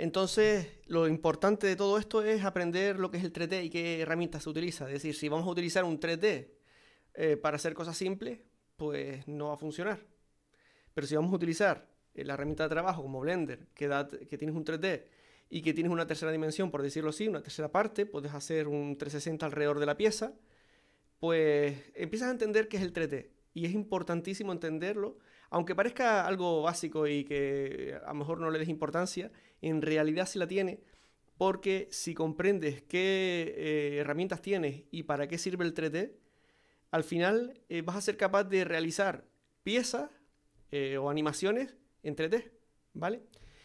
Entonces, lo importante de todo esto es aprender lo que es el 3D y qué herramientas se utiliza. Es decir, si vamos a utilizar un 3D eh, para hacer cosas simples, pues no va a funcionar. Pero si vamos a utilizar eh, la herramienta de trabajo como Blender, que, que tienes un 3D y que tienes una tercera dimensión, por decirlo así, una tercera parte, puedes hacer un 360 alrededor de la pieza, pues empiezas a entender qué es el 3D. Y es importantísimo entenderlo aunque parezca algo básico y que a lo mejor no le des importancia, en realidad sí la tiene, porque si comprendes qué eh, herramientas tienes y para qué sirve el 3D, al final eh, vas a ser capaz de realizar piezas eh, o animaciones en 3D, ¿vale?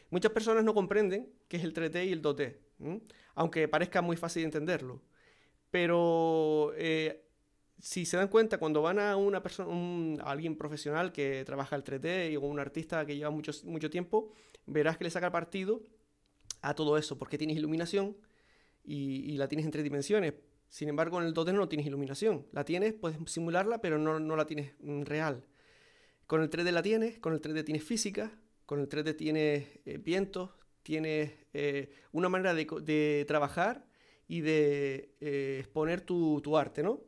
Muchas personas no comprenden qué es el 3D y el 2D, aunque parezca muy fácil entenderlo. Pero si se dan cuenta, cuando van a una persona, alguien profesional que trabaja el 3D o un artista que lleva mucho, mucho tiempo, verás que le saca partido a todo eso, porque tienes iluminación y, la tienes en tres dimensiones. Sin embargo, en el 2D no tienes iluminación. La tienes, puedes simularla, pero no, la tienes mm, real. Con el 3D la tienes, con el 3D tienes física, con el 3D tienes eh, vientos, tienes eh, una manera de, trabajar y de eh, exponer tu, tu arte, ¿no?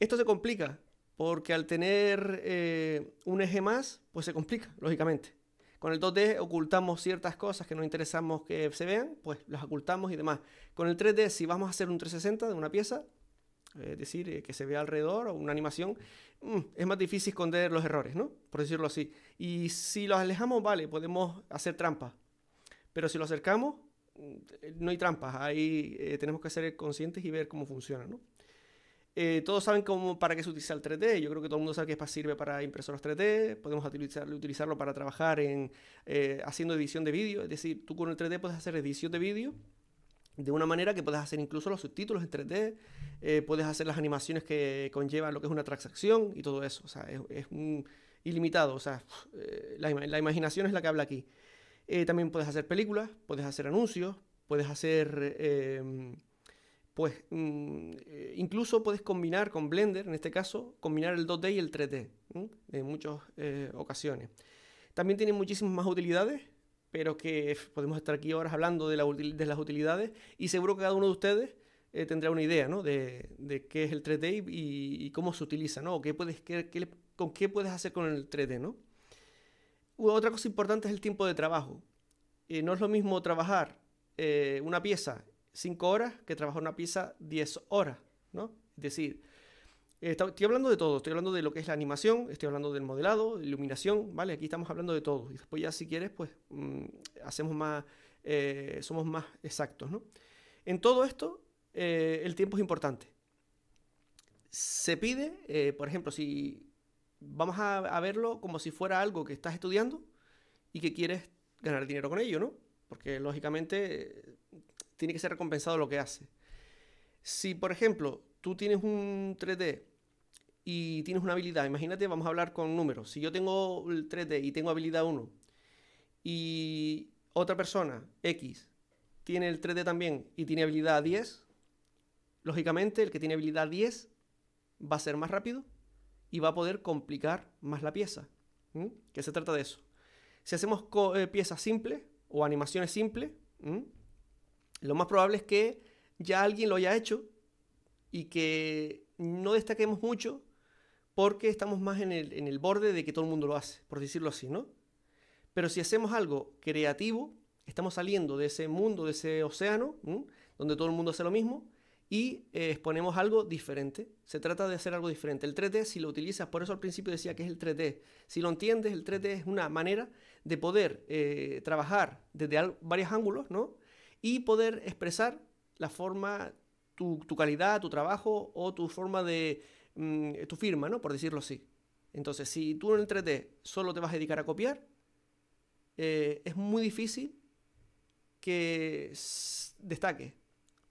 Esto se complica porque al tener eh, un eje más, pues se complica, lógicamente. Con el 2D ocultamos ciertas cosas que no interesamos que se vean, pues las ocultamos y demás. Con el 3D, si vamos a hacer un 360 de una pieza, es decir, eh, que se vea alrededor o una animación, mm, es más difícil esconder los errores, ¿no? Por decirlo así. Y si los alejamos, vale, podemos hacer trampas. Pero si lo acercamos, mm, eh, no hay trampas. Ahí tenemos que ser conscientes y ver cómo funciona, ¿no? Eh, todos saben cómo, para qué se utiliza el 3D. Yo creo que todo el mundo sabe que sirve para impresoras 3D. Podemos utilizarlo para trabajar en eh, haciendo edición de vídeo. Es decir, tú con el 3D puedes hacer edición de vídeo de una manera que puedes hacer incluso los subtítulos en 3D, eh, puedes hacer las animaciones que conlleva lo que es una transacción y todo eso. O sea, es, ilimitado. O sea, la, la, imaginación es la que habla aquí. también puedes hacer películas, puedes hacer anuncios, puedes hacer pues mm, eh, incluso puedes combinar con Blender, en este caso, combinar el 2D y el 3D en muchas eh, ocasiones. También tiene muchísimas más utilidades, pero que podemos estar aquí horas hablando de, las utilidades y seguro que cada uno de ustedes eh, tendrá una idea de, qué es el 3D y, cómo se utiliza, ¿no? o qué puedes, con qué puedes hacer con el 3D. ¿no? Otra cosa importante es el tiempo de trabajo. no es lo mismo trabajar una pieza 5 horas, que trabajar una pieza 10 horas, ¿no? Es decir, estoy hablando de todo, estoy hablando de lo que es la animación, estoy hablando del modelado, de iluminación, ¿vale? Aquí estamos hablando de todo. Y después ya si quieres, pues mm, hacemos más, eh, somos más exactos, ¿no? En todo esto, eh, el tiempo es importante. Se pide, eh, por ejemplo, si vamos a, a, verlo como si fuera algo que estás estudiando y que quieres ganar dinero con ello, ¿no? Porque lógicamente tiene que ser recompensado lo que hace. Si, por ejemplo, tú tienes un 3D y tienes una habilidad, imagínate, vamos a hablar con números. Si yo tengo el 3D y tengo habilidad 1 y otra persona, X, tiene el 3D también y tiene habilidad 10, lógicamente el que tiene habilidad 10 va a ser más rápido y va a poder complicar más la pieza. ¿Qué Que se trata de eso. Si hacemos eh, piezas simples o animaciones simples, lo más probable es que ya alguien lo haya hecho y que no destaquemos mucho porque estamos más en el, borde de que todo el mundo lo hace, por decirlo así, ¿no? Pero si hacemos algo creativo, estamos saliendo de ese mundo, de ese océano, donde todo el mundo hace lo mismo, y eh, exponemos algo diferente. Se trata de hacer algo diferente. El 3D, si lo utilizas, por eso al principio decía que es el 3D, si lo entiendes, el 3D es una manera de poder eh, trabajar desde varios ángulos, ¿no? y poder expresar la forma, tu, calidad, tu trabajo o tu forma de mm, tu firma, ¿no? Por decirlo así. Entonces, si tú en el 3D solo te vas a dedicar a copiar, eh, es muy difícil que destaque.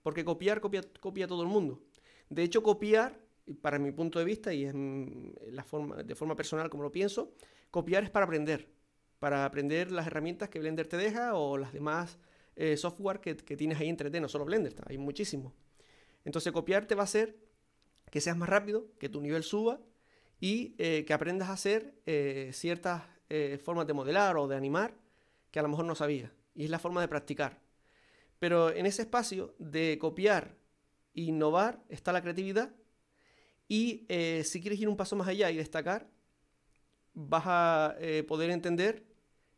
Porque copiar, copia, copia todo el mundo. De hecho, copiar, para mi punto de vista, y mm, la forma, de forma personal como lo pienso, copiar es para aprender. Para aprender las herramientas que Blender te deja o las demás eh, software que, tienes ahí entre no solo Blender, hay muchísimo Entonces copiar te va a hacer... que seas más rápido, que tu nivel suba y eh, que aprendas a hacer eh, ciertas formas de modelar o de animar que a lo mejor no sabías. Y es la forma de practicar. Pero en ese espacio de copiar e innovar está la creatividad. Y si quieres ir un paso más allá y destacar, vas a poder entender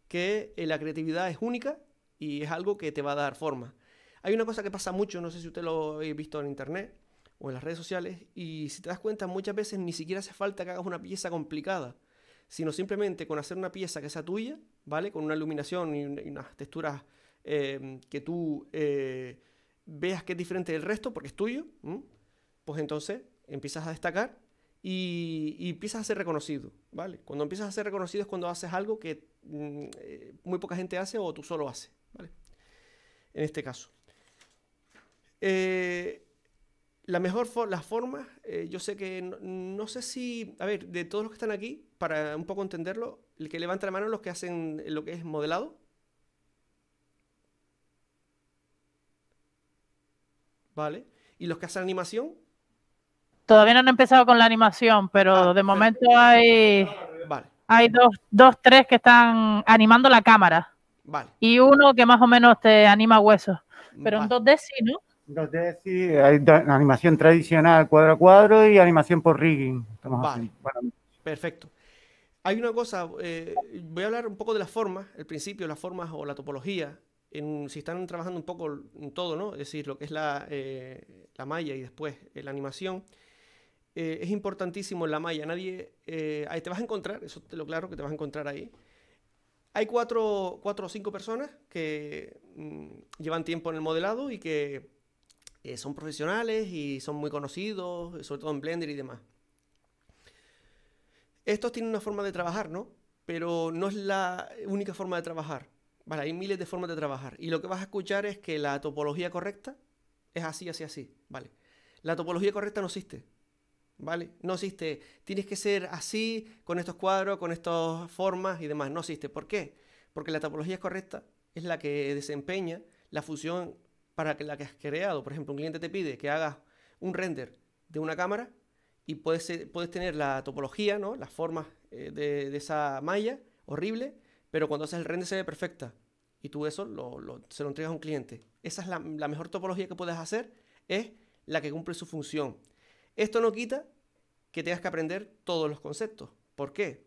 que la creatividad es única y es algo que te va a dar forma. Hay una cosa que pasa mucho, no sé si usted lo ha visto en internet o en las redes sociales, y si te das cuenta, muchas veces ni siquiera hace falta que hagas una pieza complicada, sino simplemente con hacer una pieza que sea tuya, ¿vale? Con una iluminación y, unas texturas em, que tú eh, veas que es diferente del resto porque es tuyo, pues entonces empiezas a destacar y, y, empiezas a ser reconocido, ¿vale? Cuando empiezas a ser reconocido es cuando haces algo que mm, eh, muy poca gente hace o tú solo haces. En este caso. Eh, la mejor for las formas, eh, yo sé que no, sé si, a ver, de todos los que están aquí, para un poco entenderlo, el que levanta la mano los que hacen lo que es modelado. Vale. ¿Y los que hacen animación? Todavía no han empezado con la animación, pero ah, de momento hay, hay dos, dos, tres que están animando la cámara. Y uno que más o menos te anima huesos. Pero en 2D sí, ¿no? 2D sí, hay animación tradicional cuadro a cuadro y animación por rigging. Estamos vale. Perfecto. Hay una cosa, eh, voy a hablar un poco de las formas, el principio, las formas o la topología. En, si están trabajando un poco en todo, ¿no? Es decir, lo que es la, eh, la malla y después eh, la animación. es importantísimo en la malla. Nadie. ahí te vas a encontrar, eso te lo claro que te vas a encontrar ahí hay cuatro, cuatro o cinco personas que mm, llevan tiempo en el modelado y que eh, son profesionales y son muy conocidos, sobre todo en Blender y demás. Estos tienen una forma de trabajar, ¿no? Pero no es la única forma de trabajar. hay miles de formas de trabajar. Y lo que vas a escuchar es que la topología correcta es así, así, así. Vale. La topología correcta no existe. ¿vale? No existe, tienes que ser así, con estos cuadros, con estas formas y demás, no existe. ¿Por qué? Porque la topología es correcta es la que desempeña la función para la que has creado. Por ejemplo, un cliente te pide que hagas un render de una cámara y puedes, puedes tener la topología, ¿no? las formas eh, de, esa malla horrible, pero cuando haces el render se ve perfecta y tú eso se lo entregas a un cliente. Esa es la mejor topología que puedes hacer, es la que cumple su función. Esto no quita que tengas que aprender todos los conceptos. ¿Por qué?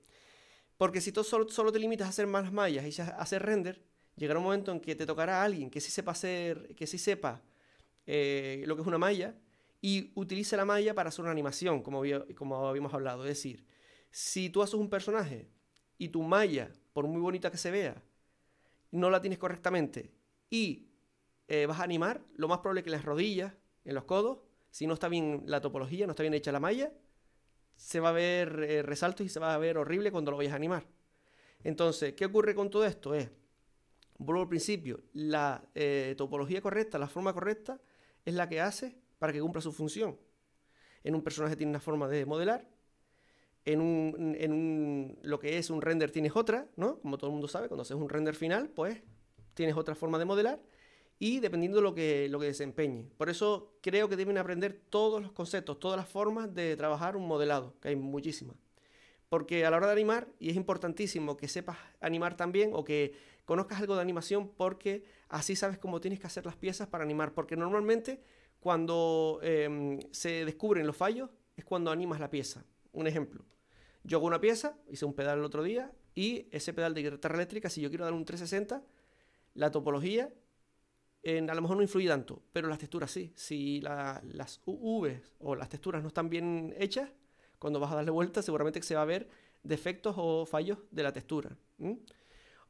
Porque si tú solo, te limitas a hacer más mallas y a hacer render, llegará un momento en que te tocará a alguien que sí sepa hacer, que sí sepa eh, lo que es una malla y utilice la malla para hacer una animación, como, como habíamos hablado. Es decir, si tú haces un personaje y tu malla, por muy bonita que se vea, no la tienes correctamente y eh, vas a animar, lo más probable es que las rodillas, en los codos, si no está bien la topología, no está bien hecha la malla, se va a ver eh, resaltos y se va a ver horrible cuando lo vayas a animar. Entonces, ¿qué ocurre con todo esto? Es, vuelvo al principio, la eh, topología correcta, la forma correcta, es la que hace para que cumpla su función. En un personaje tiene una forma de modelar, en un, en un, lo que es un render tienes otra, ¿no? Como todo el mundo sabe, cuando haces un render final, pues tienes otra forma de modelar, y dependiendo de lo que, lo que desempeñe. Por eso creo que deben aprender todos los conceptos, todas las formas de trabajar un modelado, que hay muchísimas. Porque a la hora de animar, y es importantísimo que sepas animar también o que conozcas algo de animación porque así sabes cómo tienes que hacer las piezas para animar. Porque normalmente cuando em, se descubren los fallos es cuando animas la pieza. Un ejemplo. Yo hago una pieza, hice un pedal el otro día y ese pedal de guitarra eléctrica, si yo quiero dar un 360, la topología a lo mejor no influye tanto, pero las texturas sí. Si las UV o las texturas no están bien hechas, cuando vas a darle vuelta seguramente que se va a ver defectos o fallos de la textura.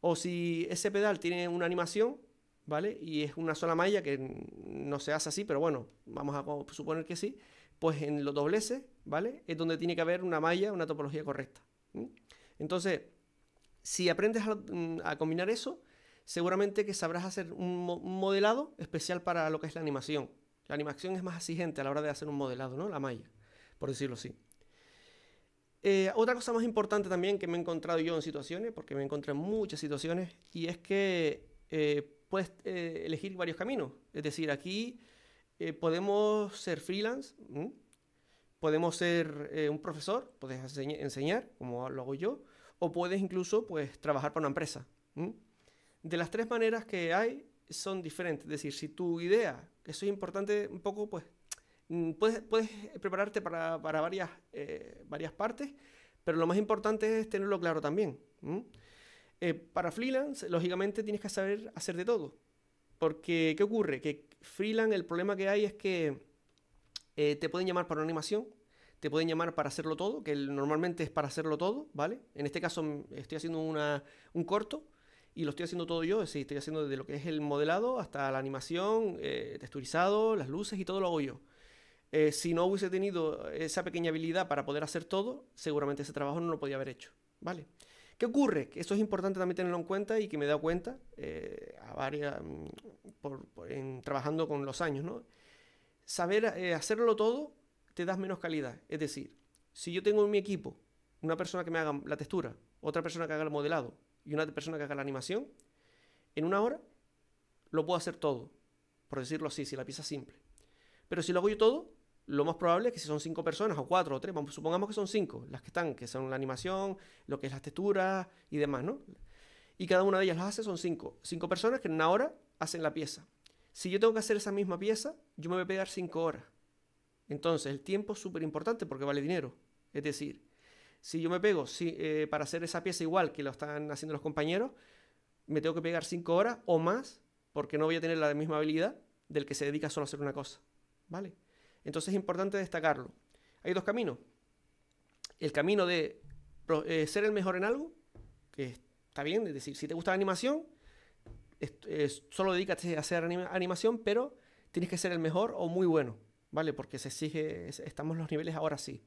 O si ese pedal tiene una animación, ¿vale? Y es una sola malla que no se hace así, pero bueno, vamos a suponer que sí, pues en los dobleces, ¿vale? Es donde tiene que haber una malla, una topología correcta. Entonces, si aprendes a mm, combinar eso, seguramente que sabrás hacer un, modelado especial para lo que es la animación. La animación es más exigente a la hora de hacer un modelado, ¿no? La malla, por decirlo así. Eh, otra cosa más importante también que me he encontrado yo en situaciones, porque me encontré en muchas situaciones, y es que eh, puedes eh, elegir varios caminos. Es decir, aquí podemos ser freelance, podemos ser un profesor, puedes enseñar, como lo hago yo, o puedes incluso pues, trabajar para una empresa de las tres maneras que hay son diferentes. Es decir, si tu idea, que eso es importante un poco, pues mm, puedes, puedes prepararte para, varias, eh, varias partes, pero lo más importante es tenerlo claro también. Eh, para freelance, lógicamente tienes que saber hacer de todo. Porque, ¿qué ocurre? Que freelance, el problema que hay es que eh, te pueden llamar para una animación, te pueden llamar para hacerlo todo, que normalmente es para hacerlo todo, ¿vale? En este caso mm, estoy haciendo una, un corto, y lo estoy haciendo todo yo, es estoy haciendo desde lo que es el modelado hasta la animación, eh, texturizado, las luces y todo lo hago yo. Eh, si no hubiese tenido esa pequeña habilidad para poder hacer todo, seguramente ese trabajo no lo podía haber hecho, ¿vale? ¿Qué ocurre? Eso es importante también tenerlo en cuenta y que me he dado cuenta eh, a varias, mm, en, trabajando con los años, Saber hacerlo todo te das menos calidad. Es decir, si yo tengo en mi equipo una persona que me haga la textura, otra persona que haga el modelado, y una persona que haga la animación, en una hora lo puedo hacer todo, por decirlo así, si la pieza es simple. Pero si lo hago yo todo, lo más probable es que si son cinco personas o cuatro o tres, supongamos que son cinco las que están, que son la animación, lo que es las texturas y demás, ¿no? Y cada una de ellas las hace, son cinco. Cinco personas que en una hora hacen la pieza. Si yo tengo que hacer esa misma pieza, yo me voy a pegar cinco horas. Entonces, el tiempo es súper importante porque vale dinero. Es decir, si yo me pego eh, para hacer esa pieza igual que lo están haciendo los compañeros, me tengo que pegar cinco horas o más porque no voy a tener la misma habilidad del que se dedica solo a hacer una cosa. ¿Vale? Entonces es importante destacarlo. Hay dos caminos. El camino de eh, ser el mejor en algo, que está bien, es decir, si te gusta la animación, solo dedícate a hacer animación, pero tienes que ser el mejor o muy bueno, ¿vale? Porque se exige, estamos en los niveles ahora sí.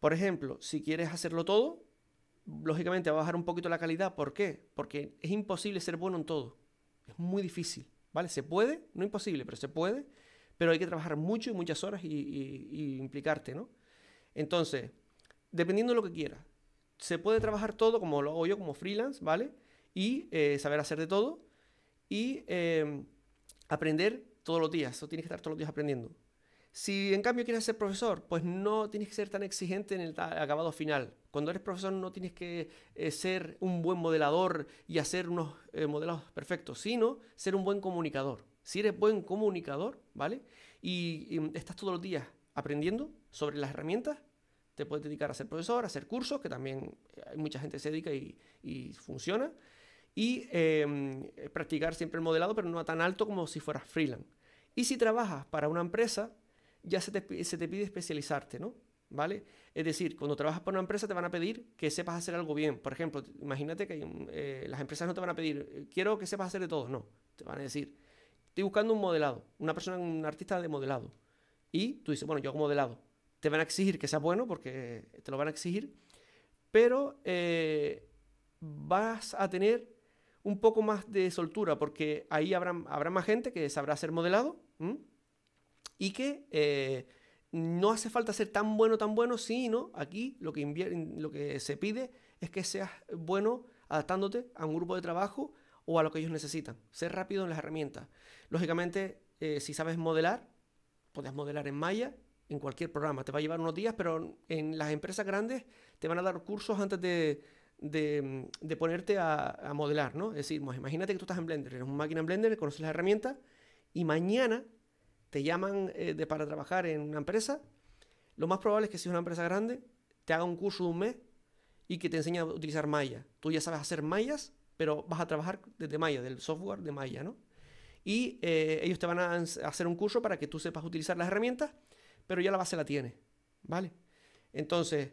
Por ejemplo, si quieres hacerlo todo, lógicamente va a bajar un poquito la calidad. ¿Por qué? Porque es imposible ser bueno en todo. Es muy difícil, ¿vale? Se puede, no imposible, pero se puede, pero hay que trabajar mucho y muchas horas y, implicarte, ¿no? Entonces, dependiendo de lo que quieras, se puede trabajar todo como lo hago yo, como freelance, ¿vale? Y eh, saber hacer de todo y eh, aprender todos los días. Eso tienes que estar todos los días aprendiendo. Si en cambio quieres ser profesor, pues no tienes que ser tan exigente en el acabado final. Cuando eres profesor no tienes que eh, ser un buen modelador y hacer unos eh, modelados perfectos, sino ser un buen comunicador. Si eres buen comunicador, ¿vale? Y, estás todos los días aprendiendo sobre las herramientas, te puedes dedicar a ser profesor, a hacer cursos, que también eh, hay mucha gente se dedica y, funciona, y em, practicar siempre el modelado, pero no a tan alto como si fueras freelance. Y si trabajas para una empresa, ya se te, pide especializarte, ¿no? ¿Vale? Es decir, cuando trabajas para una empresa te van a pedir que sepas hacer algo bien. Por ejemplo, imagínate que eh, las empresas no te van a pedir, eh, quiero que sepas hacer de todo. No, te van a decir, estoy buscando un modelado, una persona, un artista de modelado. Y tú dices, bueno, yo hago modelado. Te van a exigir que sea bueno porque te lo van a exigir, pero eh, vas a tener un poco más de soltura porque ahí habrá, habrá más gente que sabrá hacer modelado y que eh, no hace falta ser tan bueno, tan bueno, sino aquí lo que, lo que se pide es que seas bueno adaptándote a un grupo de trabajo o a lo que ellos necesitan. Ser rápido en las herramientas. Lógicamente, eh, si sabes modelar, puedes modelar en Maya, en cualquier programa. Te va a llevar unos días, pero en las empresas grandes te van a dar cursos antes de, ponerte a, modelar, ¿no? Es decir, pues, imagínate que tú estás en Blender, eres una máquina en Blender, conoces las herramientas y mañana te llaman eh, de, para trabajar en una empresa, lo más probable es que si es una empresa grande, te haga un curso de un mes y que te enseñe a utilizar Maya. Tú ya sabes hacer mallas, pero vas a trabajar desde Maya, del software de Maya, ¿no? Y eh, ellos te van a hacer un curso para que tú sepas utilizar las herramientas, pero ya la base la tienes, ¿vale? Entonces,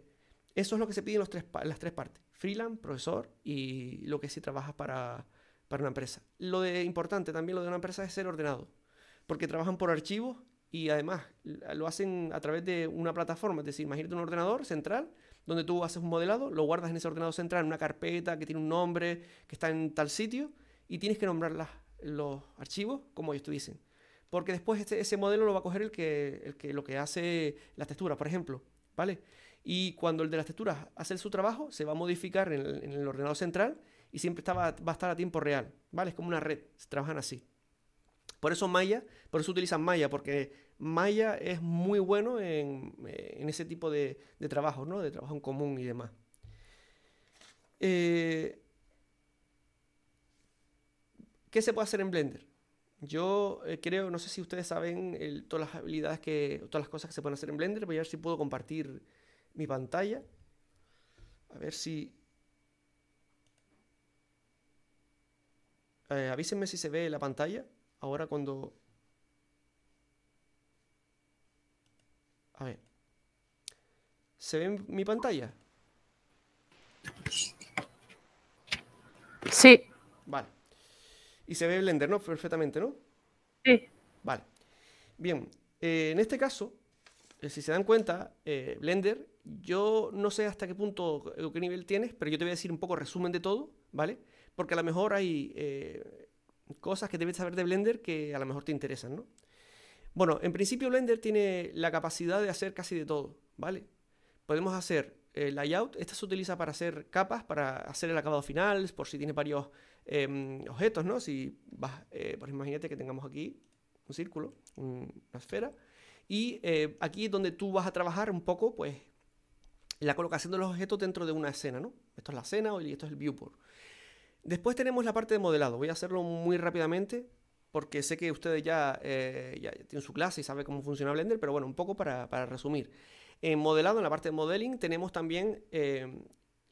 eso es lo que se pide en las tres partes, freelance, profesor y lo que si trabajas para, para una empresa. Lo importante también, lo de una empresa es ser ordenado porque trabajan por archivos y además lo hacen a través de una plataforma, es decir, imagínate un ordenador central donde tú haces un modelado, lo guardas en ese ordenador central, en una carpeta que tiene un nombre, que está en tal sitio, y tienes que nombrar las, los archivos como ellos te dicen. Porque después este, ese modelo lo va a coger el que, el que lo que hace las texturas, por ejemplo, ¿vale? Y cuando el de las texturas hace su trabajo, se va a modificar en el, ordenador central y siempre está, va, a estar a tiempo real, ¿vale? Es como una red, se trabajan así. Por eso Maya, por eso utilizan Maya, porque Maya es muy bueno en, eh, ese tipo de, trabajo, trabajos, ¿no? De trabajo en común y demás. Eh, ¿Qué se puede hacer en Blender? Yo eh, creo, no sé si ustedes saben todas las habilidades que, todas las cosas que se pueden hacer en Blender. Voy a ver si puedo compartir mi pantalla. A ver si. avísenme si se ve la pantalla. Ahora cuando... A ver. ¿Se ve mi pantalla? Sí. Vale. Y se ve Blender, ¿no? Perfectamente, ¿no? Sí. Vale. Bien. Eh, en este caso, eh, si se dan cuenta, eh, Blender, yo no sé hasta qué punto, qué nivel tienes, pero yo te voy a decir un poco resumen de todo, ¿vale? Porque a lo mejor hay cosas que debes saber de Blender que a lo mejor te interesan, ¿no? Bueno, en principio Blender tiene la capacidad de hacer casi de todo, ¿vale? Podemos hacer eh, layout, esta se utiliza para hacer capas, para hacer el acabado final, por si tiene varios em, objetos, ¿no? Si vas, eh, pues imagínate que tengamos aquí un círculo, una esfera, y eh, aquí es donde tú vas a trabajar un poco, pues, la colocación de los objetos dentro de una escena, ¿no? Esto es la escena y esto es el viewport. Después tenemos la parte de modelado. Voy a hacerlo muy rápidamente porque sé que ustedes ya, eh, tienen su clase y saben cómo funciona Blender, pero bueno, un poco para, resumir. En modelado, en la parte de modeling, tenemos también eh,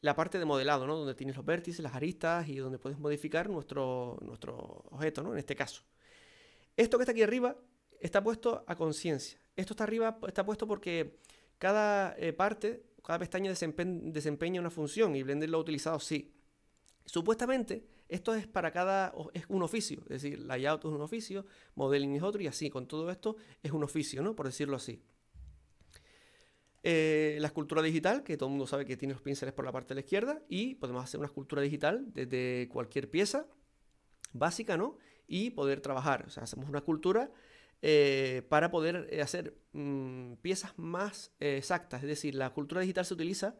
la parte de modelado, ¿no? Donde tienes los vértices, las aristas y donde puedes modificar nuestro, nuestro objeto, ¿no? En este caso. Esto que está aquí arriba está puesto a conciencia. Esto está arriba, está puesto porque cada eh, parte, cada pestaña desempeña una función y Blender lo ha utilizado sí. Supuestamente, esto es para cada, es un oficio, es decir, layout es un oficio, modeling es otro y así, con todo esto es un oficio, ¿no? Por decirlo así. Eh, la escultura digital, que todo el mundo sabe que tiene los pinceles por la parte de la izquierda, y podemos hacer una escultura digital desde cualquier pieza, básica, ¿no? Y poder trabajar, o sea, hacemos una escultura eh, para poder eh, hacer mm, piezas más exactas, es decir, la escultura digital se utiliza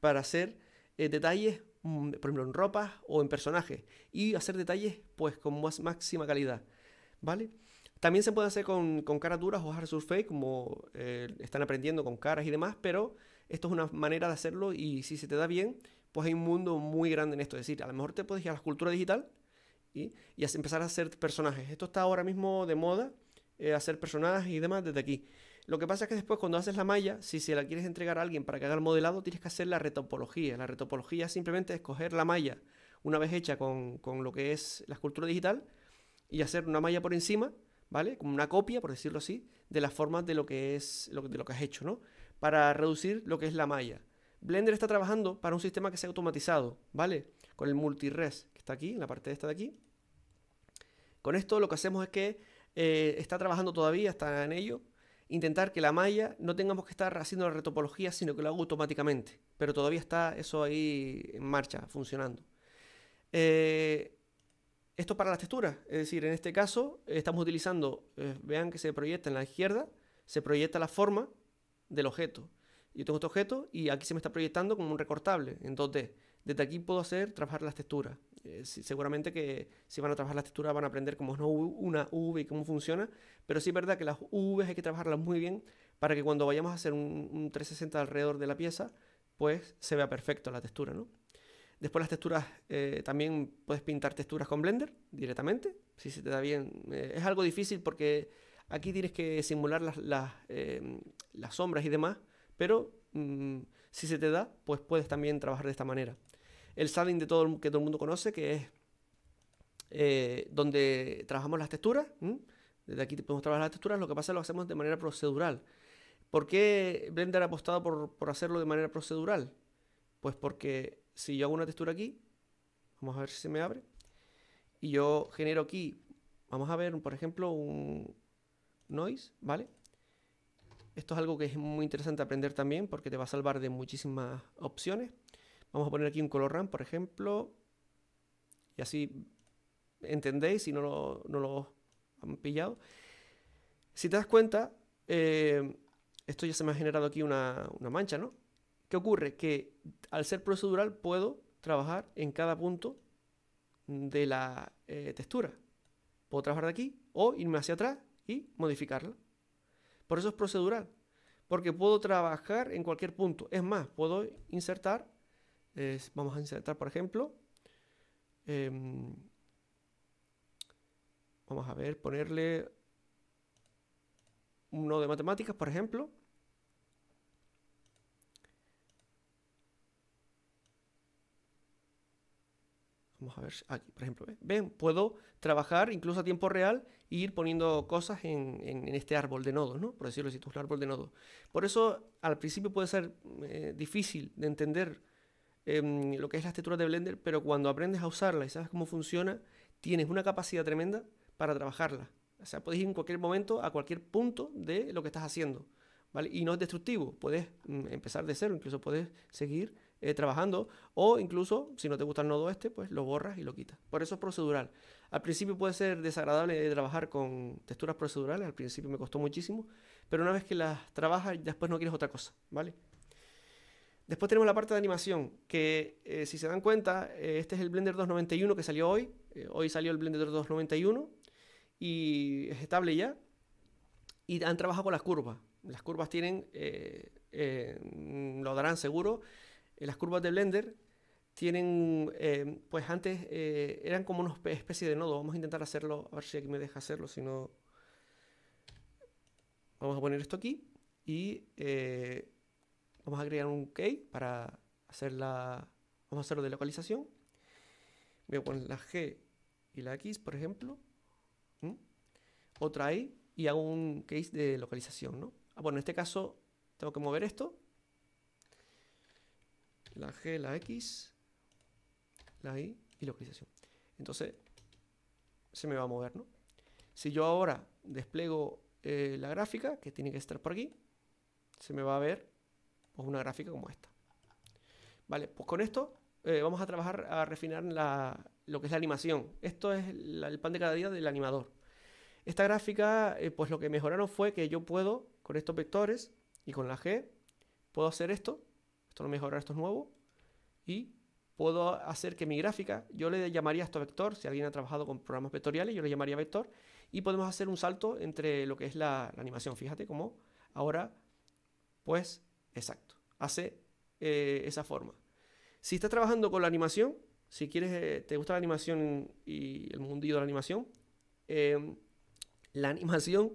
para hacer detalles Mm, por ejemplo, en ropa o en personajes y hacer detalles pues con más máxima calidad, ¿vale? También se puede hacer con, con caras duras o hard surface, como eh, están aprendiendo con caras y demás, pero esto es una manera de hacerlo y si se te da bien, pues hay un mundo muy grande en esto. Es decir, a lo mejor te puedes ir a la cultura digital y, empezar a hacer personajes. Esto está ahora mismo de moda, eh, hacer personajes y demás desde aquí. Lo que pasa es que después cuando haces la malla, si se la quieres entregar a alguien para que haga el modelado, tienes que hacer la retopología. La retopología simplemente es coger la malla una vez hecha con, lo que es la escultura digital y hacer una malla por encima, ¿vale? Como una copia, por decirlo así, de las formas de lo que es lo, de lo que has hecho, ¿no? Para reducir lo que es la malla. Blender está trabajando para un sistema que se ha automatizado, ¿vale? Con el multires, que está aquí, en la parte de esta de aquí. Con esto lo que hacemos es que eh, está trabajando todavía, está en ello, intentar que la malla no tengamos que estar haciendo la retopología, sino que lo hago automáticamente. Pero todavía está eso ahí en marcha, funcionando. Eh, esto para las texturas, es decir, en este caso estamos utilizando, eh, vean que se proyecta en la izquierda, se proyecta la forma del objeto. Yo tengo este objeto y aquí se me está proyectando como un recortable Entonces, Desde aquí puedo hacer, trabajar las texturas. Eh, seguramente que si van a trabajar las texturas van a aprender cómo es una UV y cómo funciona, pero sí es verdad que las UV hay que trabajarlas muy bien para que cuando vayamos a hacer un, 360 alrededor de la pieza, pues se vea perfecto la textura, ¿no? Después las texturas, eh, también puedes pintar texturas con Blender directamente, si se te da bien. Eh, es algo difícil porque aquí tienes que simular las, las, em, sombras y demás, pero mm, si se te da, pues puedes también trabajar de esta manera el shading de todo que todo el mundo conoce, que es eh, donde trabajamos las texturas. Desde aquí podemos trabajar las texturas, lo que pasa es que lo hacemos de manera procedural. ¿Por qué Blender ha apostado por, por hacerlo de manera procedural? Pues porque si yo hago una textura aquí, vamos a ver si se me abre, y yo genero aquí, vamos a ver, por ejemplo, un noise, ¿vale? Esto es algo que es muy interesante aprender también porque te va a salvar de muchísimas opciones. Vamos a poner aquí un color RAM, por ejemplo, y así entendéis si no lo, no lo han pillado. Si te das cuenta, eh, esto ya se me ha generado aquí una, mancha, ¿no? ¿Qué ocurre? Que al ser procedural puedo trabajar en cada punto de la eh, textura. Puedo trabajar de aquí o irme hacia atrás y modificarla. Por eso es procedural, porque puedo trabajar en cualquier punto. Es más, puedo insertar vamos a insertar, por ejemplo, em, vamos a ver, ponerle uno de matemáticas, por ejemplo. Vamos a ver, aquí, por ejemplo, ¿ven? Puedo trabajar incluso a tiempo real e ir poniendo cosas en, este árbol de nodos, ¿no? Por decirlo así, árbol de nodos. Por eso, al principio puede ser eh, difícil de entender Em, lo que es las texturas de Blender, pero cuando aprendes a usarla y sabes cómo funciona, tienes una capacidad tremenda para trabajarla. O sea, puedes ir en cualquier momento a cualquier punto de lo que estás haciendo. ¿Vale? Y no es destructivo, puedes mm, empezar de cero, incluso puedes seguir eh, trabajando o incluso si no te gusta el nodo este, pues lo borras y lo quitas. Por eso es procedural. Al principio puede ser desagradable trabajar con texturas procedurales, al principio me costó muchísimo, pero una vez que las trabajas después no quieres otra cosa, ¿vale? Después tenemos la parte de animación, que eh, si se dan cuenta, eh, este es el Blender 291 que salió hoy. Eh, hoy salió el Blender 291 y es estable ya. Y han trabajado con las curvas. Las curvas tienen, lo darán seguro, las curvas de Blender tienen, pues antes eran como una especie de nodo. Vamos a intentar hacerlo, a ver si aquí me deja hacerlo, si no... Vamos a poner esto aquí y Vamos a crear un key para hacer la... Vamos a hacerlo de localización. Voy a poner la G y la X, por ejemplo. Otra I y hago un case de localización, ¿no? Ah, bueno, en este caso tengo que mover esto. La G, la X, la I y localización. Entonces, se me va a mover, ¿no? Si yo ahora despliego eh, la gráfica, que tiene que estar por aquí, se me va a ver una gráfica como esta. Vale, pues con esto eh, vamos a trabajar a refinar lo que es la animación. Esto es el pan de cada día del animador. Esta gráfica, eh, pues lo que mejoraron fue que yo puedo, con estos vectores y con la G, puedo hacer esto. Esto lo mejorar, esto es nuevo. Y puedo hacer que mi gráfica, yo le llamaría esto vector, si alguien ha trabajado con programas vectoriales, yo le llamaría vector, y podemos hacer un salto entre lo que es la animación. Fíjate cómo ahora, pues Exacto. Hace eh, esa forma. Si estás trabajando con la animación, si quieres, eh, te gusta la animación y el mundillo de la animación, em, la animación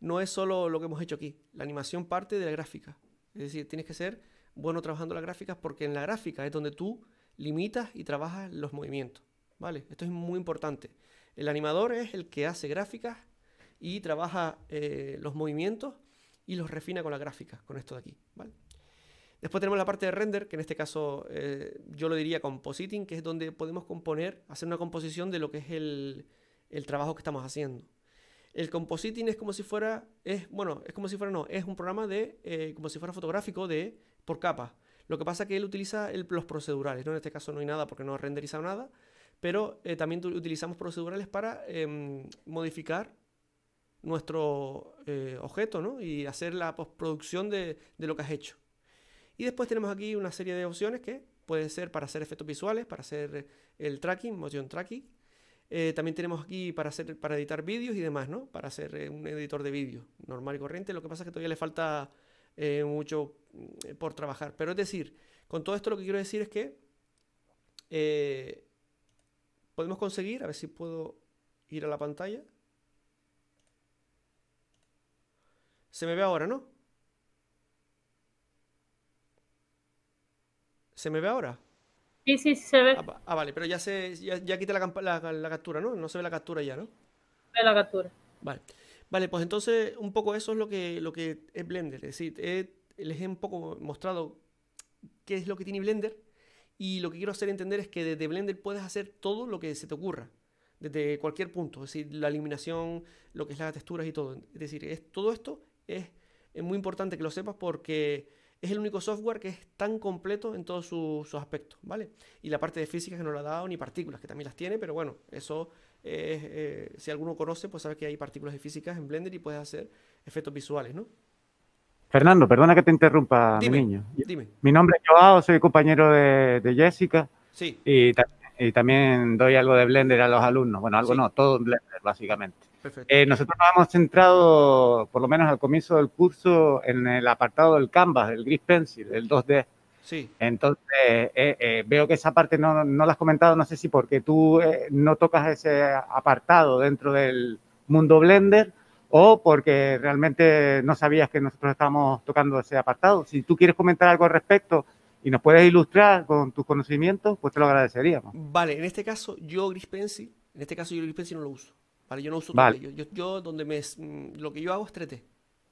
no es solo lo que hemos hecho aquí. La animación parte de la gráfica. Es decir, tienes que ser bueno trabajando las gráficas porque en la gráfica es donde tú limitas y trabajas los movimientos. ¿Vale? Esto es muy importante. El animador es el que hace gráficas y trabaja eh, los movimientos y los refina con la gráfica, con esto de aquí. ¿Vale? Después tenemos la parte de render, que en este caso eh, yo lo diría compositing, que es donde podemos componer, hacer una composición de lo que es el, trabajo que estamos haciendo. El compositing es como si fuera, es, bueno, es como si fuera, no, es un programa de, eh, como si fuera fotográfico de, por capa. Lo que pasa es que él utiliza el, los procedurales, ¿no? En este caso no hay nada porque no ha renderizado nada, pero eh, también utilizamos procedurales para em, modificar nuestro objeto, Y hacer la postproducción de lo que has hecho. Y después tenemos aquí una serie de opciones que pueden ser para hacer efectos visuales, para hacer eh, el tracking, motion tracking. Eh, también tenemos aquí para, hacer, para editar vídeos y demás, ¿no? Para hacer eh, un editor de vídeo normal y corriente. Lo que pasa es que todavía le falta mucho por trabajar. Pero es decir, con todo esto lo que quiero decir es que podemos conseguir, a ver si puedo ir a la pantalla. Se me ve ahora, ¿no? ¿Se me ve ahora? Sí, sí, se ve. Ah, ah, vale, pero ya se ya, quité la, captura, ¿no? No se ve la captura ya, ¿no? Se ve la captura. Vale. Vale, pues entonces un poco eso es lo que, lo que es Blender. Es decir, eh, les he un poco mostrado qué es lo que tiene Blender y lo que quiero hacer entender es que desde Blender puedes hacer todo lo que se te ocurra, desde cualquier punto. Es decir, la eliminación, lo que es las texturas y todo. Es decir, es, todo esto es, es muy importante que lo sepas porque es el único software que es tan completo en todos sus, aspectos, ¿vale? Y la parte de física que no lo ha dado, ni partículas, que también las tiene, pero bueno, eso, es, eh, eh, si alguno conoce, pues sabe que hay partículas de físicas en Blender y puedes hacer efectos visuales, ¿no? Fernando, perdona que te interrumpa, mi niño. Dime. Mi nombre es Joao, soy compañero de, Jessica. Sí. Y, también doy algo de Blender a los alumnos. Bueno, algo no, todo Blender, básicamente. Eh, nosotros nos hemos centrado, por lo menos al comienzo del curso, en el apartado del Canvas, del Gris Pencil, del 2D. Sí. Entonces, eh, eh, veo que esa parte no, no, la has comentado, no sé si porque tú no tocas ese apartado dentro del mundo Blender o porque realmente no sabías que nosotros estábamos tocando ese apartado. Si tú quieres comentar algo al respecto, y nos puedes ilustrar con tus conocimientos, pues te lo agradeceríamos. Vale, en este caso yo Gris Pencil, en este caso yo Gris Pencil no lo uso yo no uso Yo, yo, donde me mm, lo que yo hago es 3D.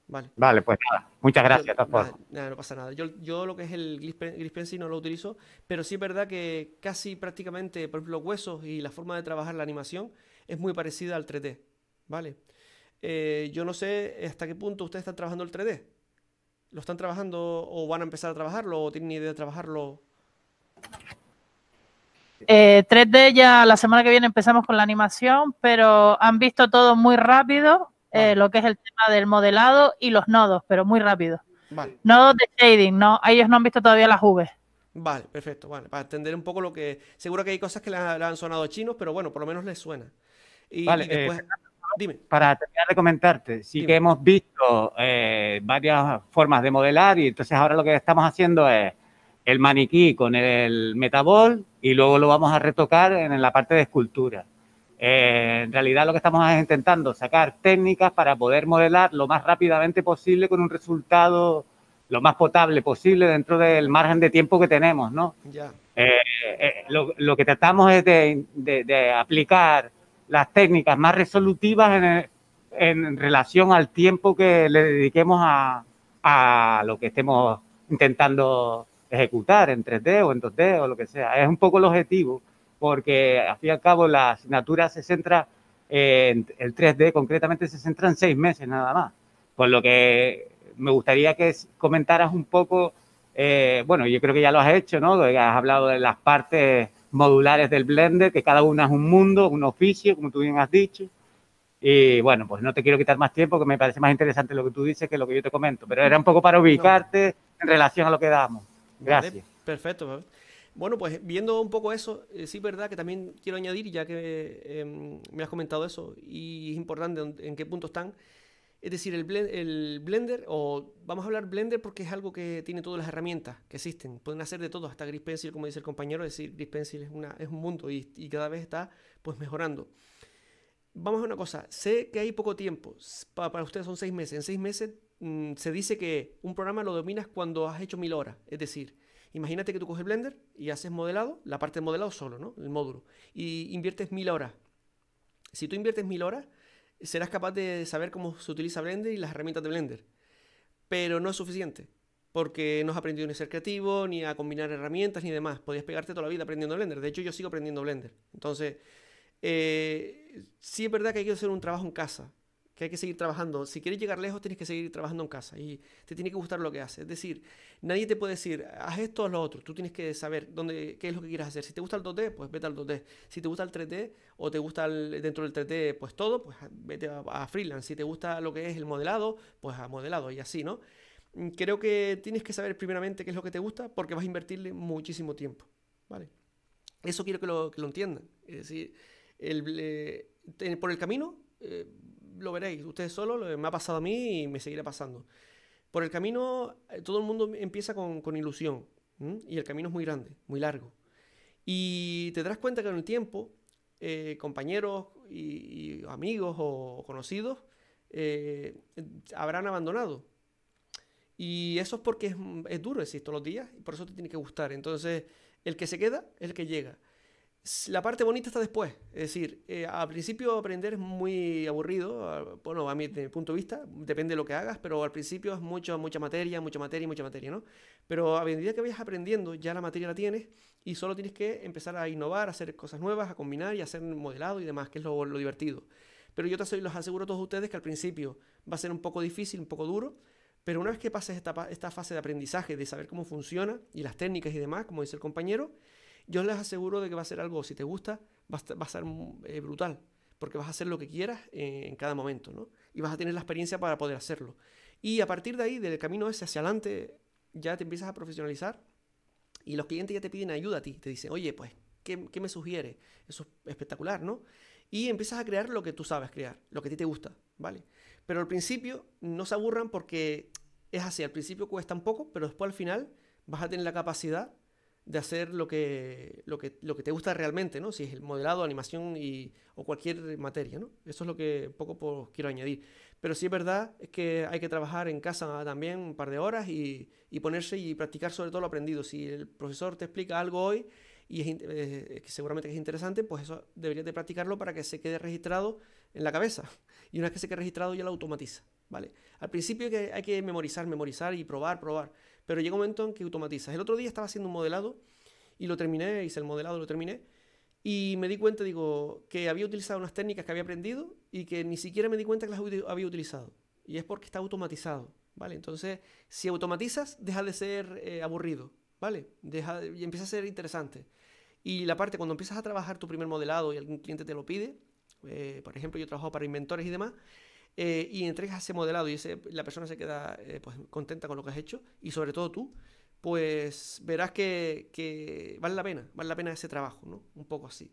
Vale. pues Muchas gracias, no pasa nada. Yo, lo que es el gris no lo utilizo, pero sí es verdad que casi prácticamente, por los huesos y la forma de trabajar la animación es muy parecida al 3D. Vale. Eh, yo no sé hasta qué punto ustedes están trabajando el 3D. ¿Lo están trabajando o van a empezar a trabajarlo o tienen idea de trabajarlo? Eh, tres de ellas, la semana que viene empezamos con la animación, pero han visto todo muy rápido, eh, lo que es el tema del modelado y los nodos, pero muy rápido. Vale. Nodos de shading, no, ellos no han visto todavía las V. Vale, perfecto, vale, para entender un poco lo que... Seguro que hay cosas que le han sonado chinos, pero bueno, por lo menos les suena. vale, eh, Para terminar de comentarte, sí que hemos visto varias formas de modelar y entonces ahora lo que estamos haciendo es el maniquí con el metabol y luego lo vamos a retocar en la parte de escultura. Eh, en realidad lo que estamos es intentando sacar técnicas para poder modelar lo más rápidamente posible con un resultado lo más potable posible dentro del margen de tiempo que tenemos, ¿no? Eh, eh, lo, que tratamos es de, aplicar las técnicas más resolutivas en, en relación al tiempo que le dediquemos a, a lo que estemos intentando ejecutar en 3D o en 2D o lo que sea. Es un poco el objetivo, porque al fin y al cabo la asignatura se centra eh, en el 3D, concretamente se centra en seis meses nada más. Por lo que me gustaría que comentaras un poco, eh, bueno, yo creo que ya lo has hecho, ¿no? Has hablado de las partes modulares del Blender, que cada una es un mundo, un oficio, como tú bien has dicho. Y bueno, pues no te quiero quitar más tiempo, que me parece más interesante lo que tú dices que lo que yo te comento, pero era un poco para ubicarte en relación a lo que damos. Gracias. Perfecto. Bueno, pues viendo un poco eso, eh, sí verdad que también quiero añadir, ya que em, me has comentado eso, y es importante en, qué punto están. Es decir, el, Blender, o vamos a hablar Blender porque es algo que tiene todas las herramientas que existen. Pueden hacer de todo, hasta Gris Pencil, como dice el compañero, es decir, Gris Pencil es, una, un mundo y, cada vez está pues mejorando. Vamos a una cosa, sé que hay poco tiempo, para, para ustedes son seis meses, en seis meses Mm, se dice que un programa lo dominas cuando has hecho mil horas. Es decir, imagínate que tú coges Blender y haces modelado, la parte de modelado solo, ¿no? El módulo. Y inviertes mil horas. Si tú inviertes mil horas, serás capaz de saber cómo se utiliza Blender y las herramientas de Blender. Pero no es suficiente, porque no has aprendido ni a ser creativo, ni a combinar herramientas, ni demás. Podrías pegarte toda la vida aprendiendo Blender. De hecho, yo sigo aprendiendo Blender. Entonces, eh, sí es verdad que hay que hacer un trabajo en casa que hay que seguir trabajando. Si quieres llegar lejos, tienes que seguir trabajando en casa y te tiene que gustar lo que haces. Es decir, nadie te puede decir, haz esto o lo otro. Tú tienes que saber dónde, qué es lo que quieres hacer. Si te gusta el 2D, pues vete al 2D. Si te gusta el 3D o te gusta dentro del 3D, pues todo, pues vete a, freelance. Si te gusta lo que es el modelado, pues a modelado y así, ¿no? Mm, creo que tienes que saber primeramente qué es lo que te gusta porque vas a invertirle muchísimo tiempo, ¿vale? Eso quiero que lo, que entiendan. Es decir, el, eh, por el camino eh, lo veréis, ustedes solo me ha pasado a mí y me seguirá pasando. Por el camino, eh, todo el mundo empieza con, ilusión y el camino es muy grande, muy largo. Y te darás cuenta que con el tiempo, eh, compañeros y, amigos o, conocidos eh, habrán abandonado. Y eso es porque es, duro, decir todos los días, y por eso te tiene que gustar. Entonces, el que se queda es el que llega. La parte bonita está después. Es decir, eh, al principio aprender es muy aburrido, bueno, a mi, mi punto de vista, depende de lo que hagas, pero al principio es mucho, mucha materia, mucha materia, mucha materia, ¿no? Pero a medida que vayas aprendiendo, ya la materia la tienes y solo tienes que empezar a innovar, a hacer cosas nuevas, a combinar y a hacer modelado y demás, que es lo, divertido. Pero yo te los aseguro a todos ustedes que al principio va a ser un poco difícil, un poco duro, pero una vez que pases esta, esta fase de aprendizaje, de saber cómo funciona y las técnicas y demás, como dice el compañero, yo les aseguro de que va a ser algo, si te gusta, va a, ser mm, eh, brutal, porque vas a hacer lo que quieras eh, en cada momento, ¿no? Y vas a tener la experiencia para poder hacerlo. Y a partir de ahí, del camino ese hacia adelante, ya te empiezas a profesionalizar y los clientes ya te piden ayuda a ti, te dicen, oye, pues, ¿qué, qué me sugiere? Eso es espectacular, ¿no? Y empiezas a crear lo que tú sabes crear, lo que a ti te gusta, ¿vale? Pero al principio no se aburran porque es así, al principio cuesta un poco, pero después al final vas a tener la capacidad de hacer lo que, lo lo que te gusta realmente, ¿no? Si es el modelado, animación y, o cualquier materia, ¿no? Eso es lo que poco por, quiero añadir. Pero sí es verdad es que hay que trabajar en casa también un par de horas y, ponerse y practicar sobre todo lo aprendido. Si el profesor te explica algo hoy y es, eh, que seguramente es interesante, pues eso deberías de practicarlo para que se quede registrado en la cabeza. Y una vez que se quede registrado ya lo automatiza, ¿vale? Al principio hay que memorizar, memorizar y probar, probar. Pero llega un momento en que automatizas. El otro día estaba haciendo un modelado y lo terminé, hice el modelado, lo terminé. Y me di cuenta, digo, que había utilizado unas técnicas que había aprendido y que ni siquiera me di cuenta que las había utilizado. Y es porque está automatizado, ¿vale? Entonces, si automatizas, deja de ser eh, aburrido, ¿vale? Deja, y empieza a ser interesante. Y la parte, cuando empiezas a trabajar tu primer modelado y algún cliente te lo pide, eh, por ejemplo, yo trabajo para inventores y demás, eh, y entregas ese modelado y la persona se queda eh, pues, contenta con lo que has hecho y sobre todo tú, pues verás que, vale la pena, vale la pena ese trabajo, ¿no? Un poco así.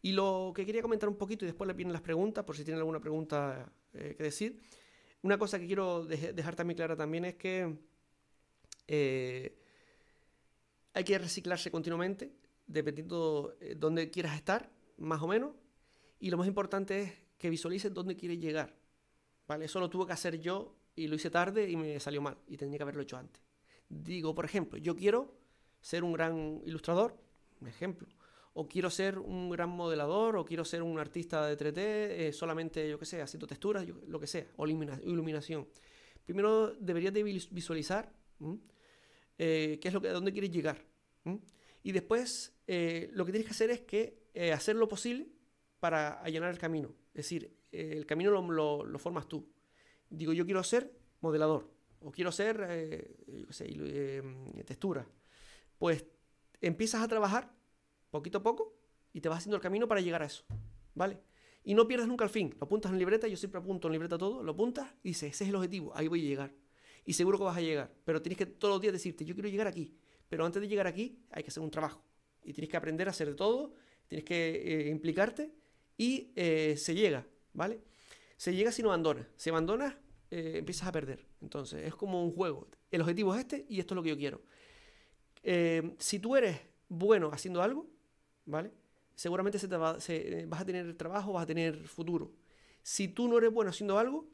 Y lo que quería comentar un poquito y después le vienen las preguntas, por si tienen alguna pregunta eh, que decir. Una cosa que quiero dejar también clara también es que eh, hay que reciclarse continuamente, dependiendo de dónde quieras estar, más o menos. Y lo más importante es que visualices dónde quieres llegar. Eso lo tuve que hacer yo y lo hice tarde y me salió mal y tenía que haberlo hecho antes. Digo, por ejemplo, yo quiero ser un gran ilustrador, un ejemplo, o quiero ser un gran modelador, o quiero ser un artista de 3D, eh, solamente, yo qué sé, haciendo texturas, lo que sea, o iluminación. Primero deberías de visualizar eh, qué es lo que, a dónde quieres llegar. Y después eh, lo que tienes que hacer es que hacer lo posible para allanar el camino. Es decir, eh, el camino lo, formas tú. Digo, yo quiero ser modelador o quiero ser, eh, eh, textura. Pues empiezas a trabajar poquito a poco y te vas haciendo el camino para llegar a eso, ¿vale? Y no pierdas nunca el fin. Lo apuntas en libreta, yo siempre apunto en libreta todo, lo apuntas y dices, ese es el objetivo, ahí voy a llegar. Y seguro que vas a llegar, pero tienes que todos los días decirte, yo quiero llegar aquí. Pero antes de llegar aquí hay que hacer un trabajo. Y tienes que aprender a hacer de todo, tienes que implicarte y se llega. ¿vale? Se llega si no abandonas. Si abandonas, eh, empiezas a perder. Entonces, es como un juego. El objetivo es este y esto es lo que yo quiero. Eh, si tú eres bueno haciendo algo, ¿vale? Seguramente se eh, vas a tener trabajo, vas a tener futuro. Si tú no eres bueno haciendo algo,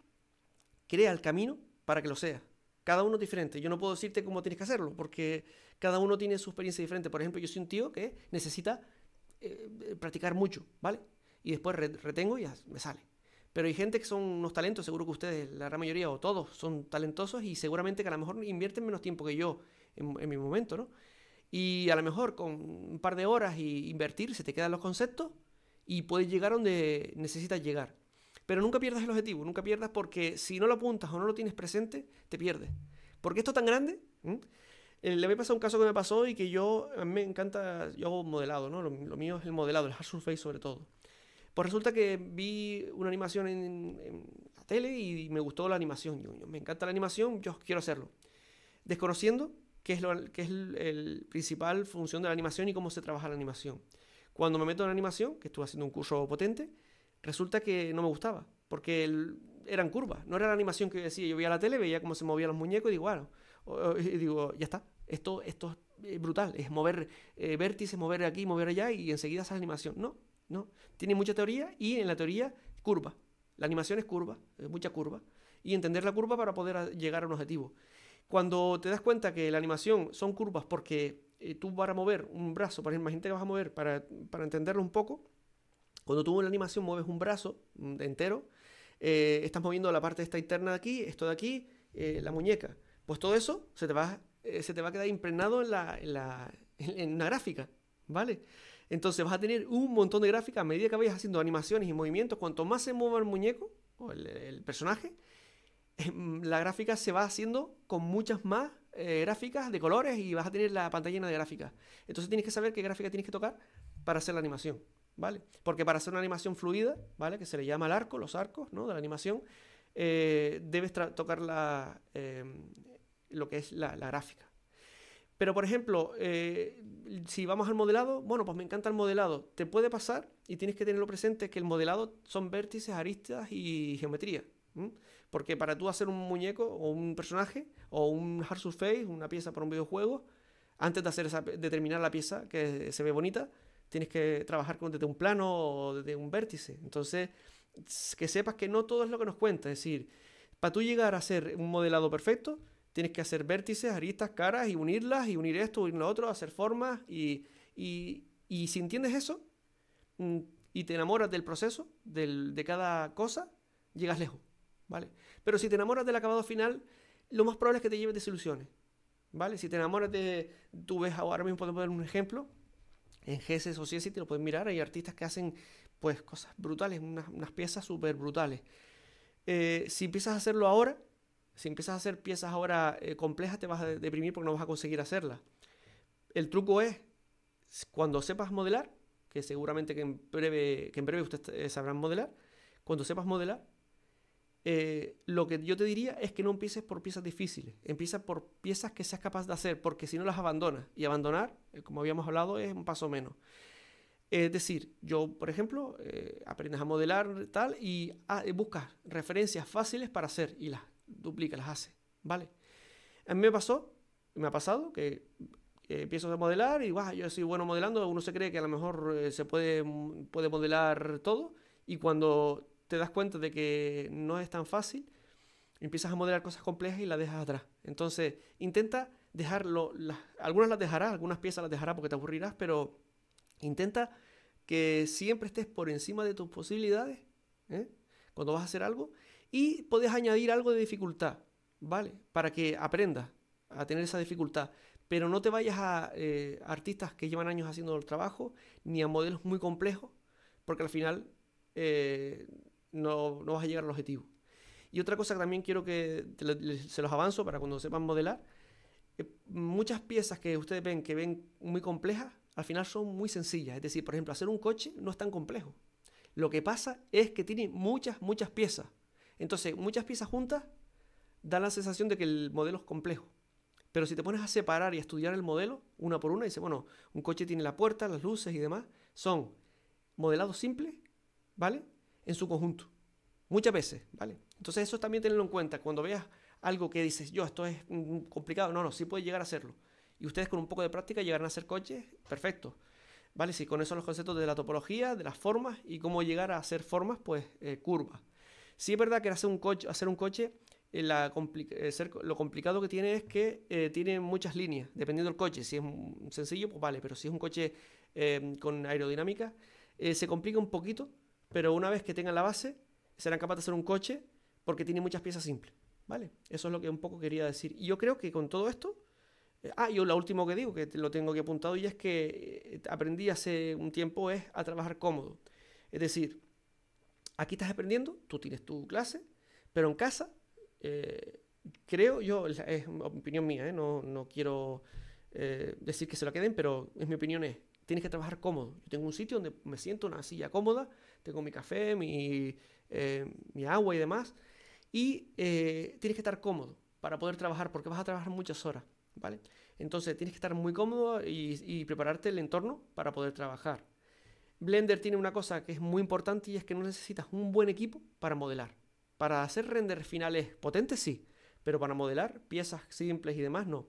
crea el camino para que lo sea. Cada uno es diferente. Yo no puedo decirte cómo tienes que hacerlo, porque cada uno tiene su experiencia diferente. Por ejemplo, yo soy un tío que necesita practicar mucho, ¿vale? y después retengo y ya me sale. Pero hay gente que son unos talentos, seguro que ustedes, la gran mayoría o todos, son talentosos y seguramente que a lo mejor invierten menos tiempo que yo en, mi momento, ¿no? Y a lo mejor con un par de horas y invertir se te quedan los conceptos y puedes llegar donde necesitas llegar. Pero nunca pierdas el objetivo, nunca pierdas porque si no lo apuntas o no lo tienes presente, te pierdes. Porque esto tan grande, ¿Mm? eh, Le voy a pasar un caso que me pasó y que yo, a mí me encanta, yo hago modelado, ¿no? Lo, lo mío es el modelado, el hard surface sobre todo. Pues resulta que vi una animación en, la tele y me gustó la animación. Yo, me encanta la animación, yo quiero hacerlo. Desconociendo qué es, lo, qué es el, principal función de la animación y cómo se trabaja la animación. Cuando me meto en la animación, que estuve haciendo un curso potente, resulta que no me gustaba, porque eran curvas, no era la animación que decía. Yo veía la tele, veía cómo se movían los muñecos y digo, bueno, y digo ya está, esto, esto es eh, brutal, es mover eh, vértices, mover aquí, mover allá y enseguida esa animación. No, ¿no? Tiene mucha teoría y en la teoría curva. La animación es curva, es eh, mucha curva. Y entender la curva para poder llegar a un objetivo. Cuando te das cuenta que la animación son curvas porque eh, tú vas a mover un brazo, para imagínate que vas a mover para, entenderlo un poco. Cuando tú en la animación mueves un brazo mm, entero, eh, estás moviendo la parte esta interna de aquí, esto de aquí, la muñeca. Pues todo eso se te va, se te va a quedar impregnado en, la, en, la, gráfica, ¿vale? Entonces vas a tener un montón de gráficas a medida que vayas haciendo animaciones y movimientos. Cuanto más se mueva el muñeco o el, personaje, eh, mm, la gráfica se va haciendo con muchas más eh, gráficas de colores y vas a tener la pantalla llena de gráficas. Entonces tienes que saber qué gráfica tienes que tocar para hacer la animación, ¿vale? Porque para hacer una animación fluida, ¿vale? Que se le llama el arco, los arcos, De la animación, eh, debes tocar lo que es la gráfica, pero, por ejemplo, eh, si vamos al modelado, bueno, pues me encanta el modelado. Te puede pasar, y tienes que tenerlo presente, que el modelado son vértices, aristas y geometría. Porque para tú hacer un muñeco o un personaje o un hard surface, una pieza para un videojuego, antes de, hacer esa, determinar la pieza que se ve bonita, tienes que trabajar con, desde un plano o desde un vértice. Entonces, que sepas que no todo es lo que nos cuenta. Es decir, para tú llegar a hacer un modelado perfecto, Tienes que hacer vértices, aristas, caras y unirlas y unir esto, unir lo otro, hacer formas y, si entiendes eso mm, y te enamoras del proceso, del, de cada cosa, llegas lejos, ¿vale? Pero si te enamoras del acabado final, lo más probable es que te lleves desilusiones, ¿vale? Si te enamoras de, tú ves ahora mismo podemos poner un ejemplo, en o Society te lo puedes mirar, hay artistas que hacen pues cosas brutales, unas, piezas súper brutales. Eh, si empiezas a hacerlo ahora, si empiezas a hacer piezas ahora eh, complejas, te vas a deprimir porque no vas a conseguir hacerlas. El truco es, cuando sepas modelar, que seguramente que en breve, que en breve ustedes eh, sabrán modelar, cuando sepas modelar, eh, lo que yo te diría es que no empieces por piezas difíciles, empieza por piezas que seas capaz de hacer, porque si no las abandonas. Y abandonar, como habíamos hablado, es un paso menos. Es decir, yo, por ejemplo, aprendes a modelar tal y ah, buscas referencias fáciles para hacer y las duplica, las hace, ¿vale? A mí me pasó, me ha pasado que eh, empiezo a modelar y wow, yo soy bueno modelando, uno se cree que a lo mejor eh, se puede, puede modelar todo y cuando te das cuenta de que no es tan fácil, empiezas a modelar cosas complejas y las dejas atrás. Entonces, intenta dejarlo, algunas las dejarás, algunas piezas las dejarás porque te aburrirás, pero intenta que siempre estés por encima de tus posibilidades ¿eh? cuando vas a hacer algo y puedes añadir algo de dificultad, ¿vale? Para que aprendas a tener esa dificultad. Pero no te vayas a eh, artistas que llevan años haciendo el trabajo, ni a modelos muy complejos, porque al final eh, no, vas a llegar al objetivo. Y otra cosa que también quiero que se los avanzo para cuando sepan modelar, eh, muchas piezas que ustedes ven que ven muy complejas, al final son muy sencillas. Es decir, por ejemplo, hacer un coche no es tan complejo. Lo que pasa es que tiene muchas, muchas piezas. Entonces, muchas piezas juntas dan la sensación de que el modelo es complejo. Pero si te pones a separar y a estudiar el modelo una por una, dices, bueno, un coche tiene la puerta, las luces y demás, son modelados simples, ¿vale? En su conjunto. Muchas veces, ¿vale? Entonces eso también tenerlo en cuenta. Cuando veas algo que dices, yo, esto es mm, mm, complicado, no, no, sí puede llegar a hacerlo. Y ustedes con un poco de práctica llegarán a hacer coches, perfecto. ¿Vale? Si sí, con eso los conceptos de la topología, de las formas y cómo llegar a hacer formas, pues eh, curvas. Sí es verdad que hacer un coche, hacer un coche eh, eh, lo complicado que tiene es que eh, tiene muchas líneas, dependiendo del coche. Si es sencillo, pues vale, pero si es un coche em, con aerodinámica, se complica un poquito, pero una vez que tengan la base, serán capaces de hacer un coche porque tiene muchas piezas simples. ¿Vale? Eso es lo que un poco quería decir. Y yo creo que con todo esto. ah, yo lo último que digo, que lo tengo aquí apuntado, y es que aprendí hace un tiempo, es a trabajar cómodo. Es decir, Aquí estás aprendiendo, tú tienes tu clase, pero en casa, eh, creo yo, es opinión mía, ¿eh? no, quiero eh, decir que se lo queden, pero es mi opinión es, tienes que trabajar cómodo. Yo tengo un sitio donde me siento una silla cómoda, tengo mi café, mi, agua y demás, y tienes que estar cómodo para poder trabajar, porque vas a trabajar muchas horas, ¿vale? Entonces tienes que estar muy cómodo y prepararte el entorno para poder trabajar. Blender tiene una cosa que es muy importante y es que no necesitas un buen equipo para modelar. Para hacer render finales potentes sí, pero para modelar piezas simples y demás no.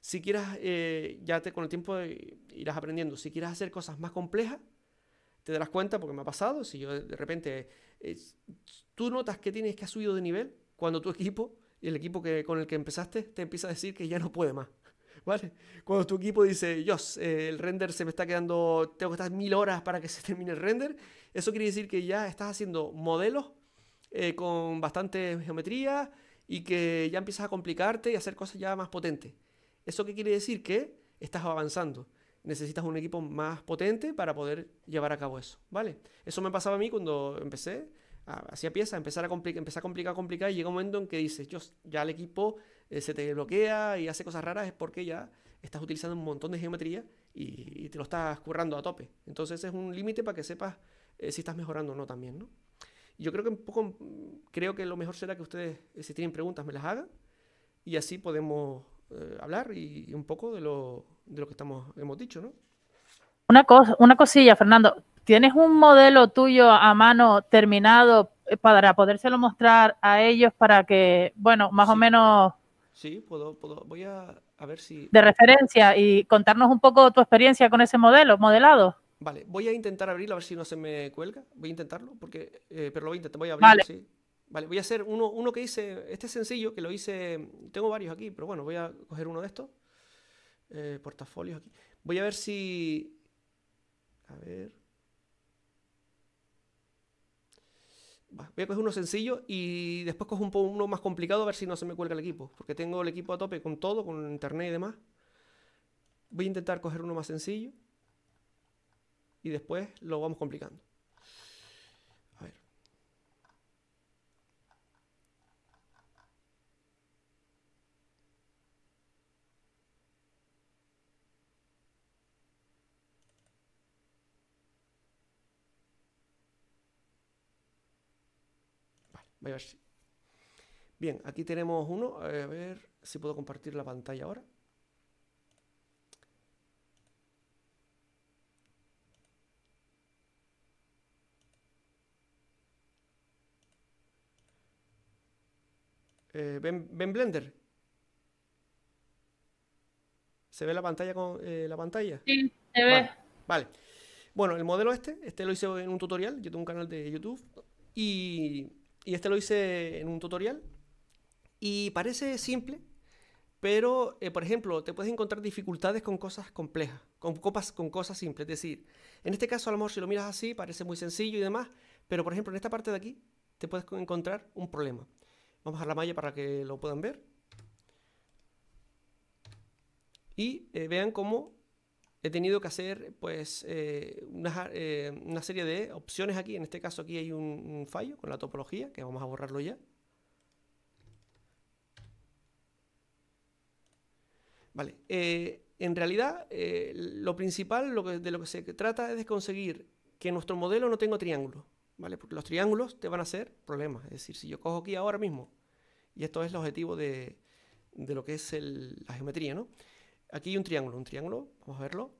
Si quieras, eh, ya te, con el tiempo eh, irás aprendiendo. Si quieres hacer cosas más complejas, te darás cuenta, porque me ha pasado, si yo de repente, eh, tú notas que tienes que has subido de nivel cuando tu equipo, el equipo que, con el que empezaste, te empieza a decir que ya no puede más. Cuando tu equipo dice, Dios, eh, el render se me está quedando, tengo que estar mil horas para que se termine el render, eso quiere decir que ya estás haciendo modelos eh, con bastante geometría y que ya empiezas a complicarte y hacer cosas ya más potentes. ¿Eso qué quiere decir? Que estás avanzando necesitas un equipo más potente para poder llevar a cabo eso, ¿vale? Eso me pasaba a mí cuando empecé, hacía piezas, empezar a complicar, empezar a complicar, complicar, y llega un momento en que dices, yo, ya el equipo eh, se te bloquea y hace cosas raras es porque ya estás utilizando un montón de geometría y, te lo estás currando a tope. Entonces es un límite para que sepas eh, si estás mejorando o no también, ¿no? Yo creo que un poco, creo que lo mejor será que ustedes, eh, si tienen preguntas, me las hagan y así podemos hablar y, un poco de lo, que estamos, hemos dicho, ¿no? Una, cosa, una cosilla, Fernando. ¿Tienes un modelo tuyo a mano terminado para podérselo mostrar a ellos para que, bueno, más o menos Sí, puedo, voy a, ver si... De referencia y contarnos un poco tu experiencia con ese modelo, modelado. Vale, voy a intentar abrirlo a ver si no se me cuelga. Voy a intentarlo, porque, eh, pero lo voy a intentar, voy a abrir, sí. Vale, voy a hacer uno, que hice, este es sencillo que lo hice, tengo varios aquí, pero bueno, voy a coger uno de estos. Eh, portafolios aquí. Voy a ver si... A ver... voy a coger uno sencillo y después cojo un poco uno más complicado a ver si no se me cuelga el equipo, porque tengo el equipo a tope con todo, con internet y demás. Voy a intentar coger uno más sencillo y después lo vamos complicando. Bien, aquí tenemos uno. A ver si puedo compartir la pantalla ahora. Eh, ven, Blender. ¿Se ve la pantalla con eh, la pantalla? Sí, se ve. Vale, vale, Bueno, el modelo este, este lo hice en un tutorial. Yo tengo un canal de YouTube. Y y este lo hice en un tutorial. Y parece simple, pero, eh, por ejemplo, te puedes encontrar dificultades con cosas complejas, con, copas, con cosas simples. Es decir, en este caso, a lo mejor si lo miras así, parece muy sencillo y demás, pero, por ejemplo, en esta parte de aquí, te puedes encontrar un problema. Vamos a la malla para que lo puedan ver. Y eh, vean cómo he tenido que hacer pues eh, eh, una, serie de opciones aquí. En este caso aquí hay un, fallo con la topología, que vamos a borrarlo ya. Vale, eh, en realidad lo principal de lo que se trata es de conseguir que nuestro modelo no tenga triángulos, ¿vale? Porque los triángulos te van a hacer problemas. Es decir, si yo cojo aquí ahora mismo, y esto es el objetivo de, lo que es la geometría, ¿no? Aquí hay un triángulo, un triángulo, vamos a verlo,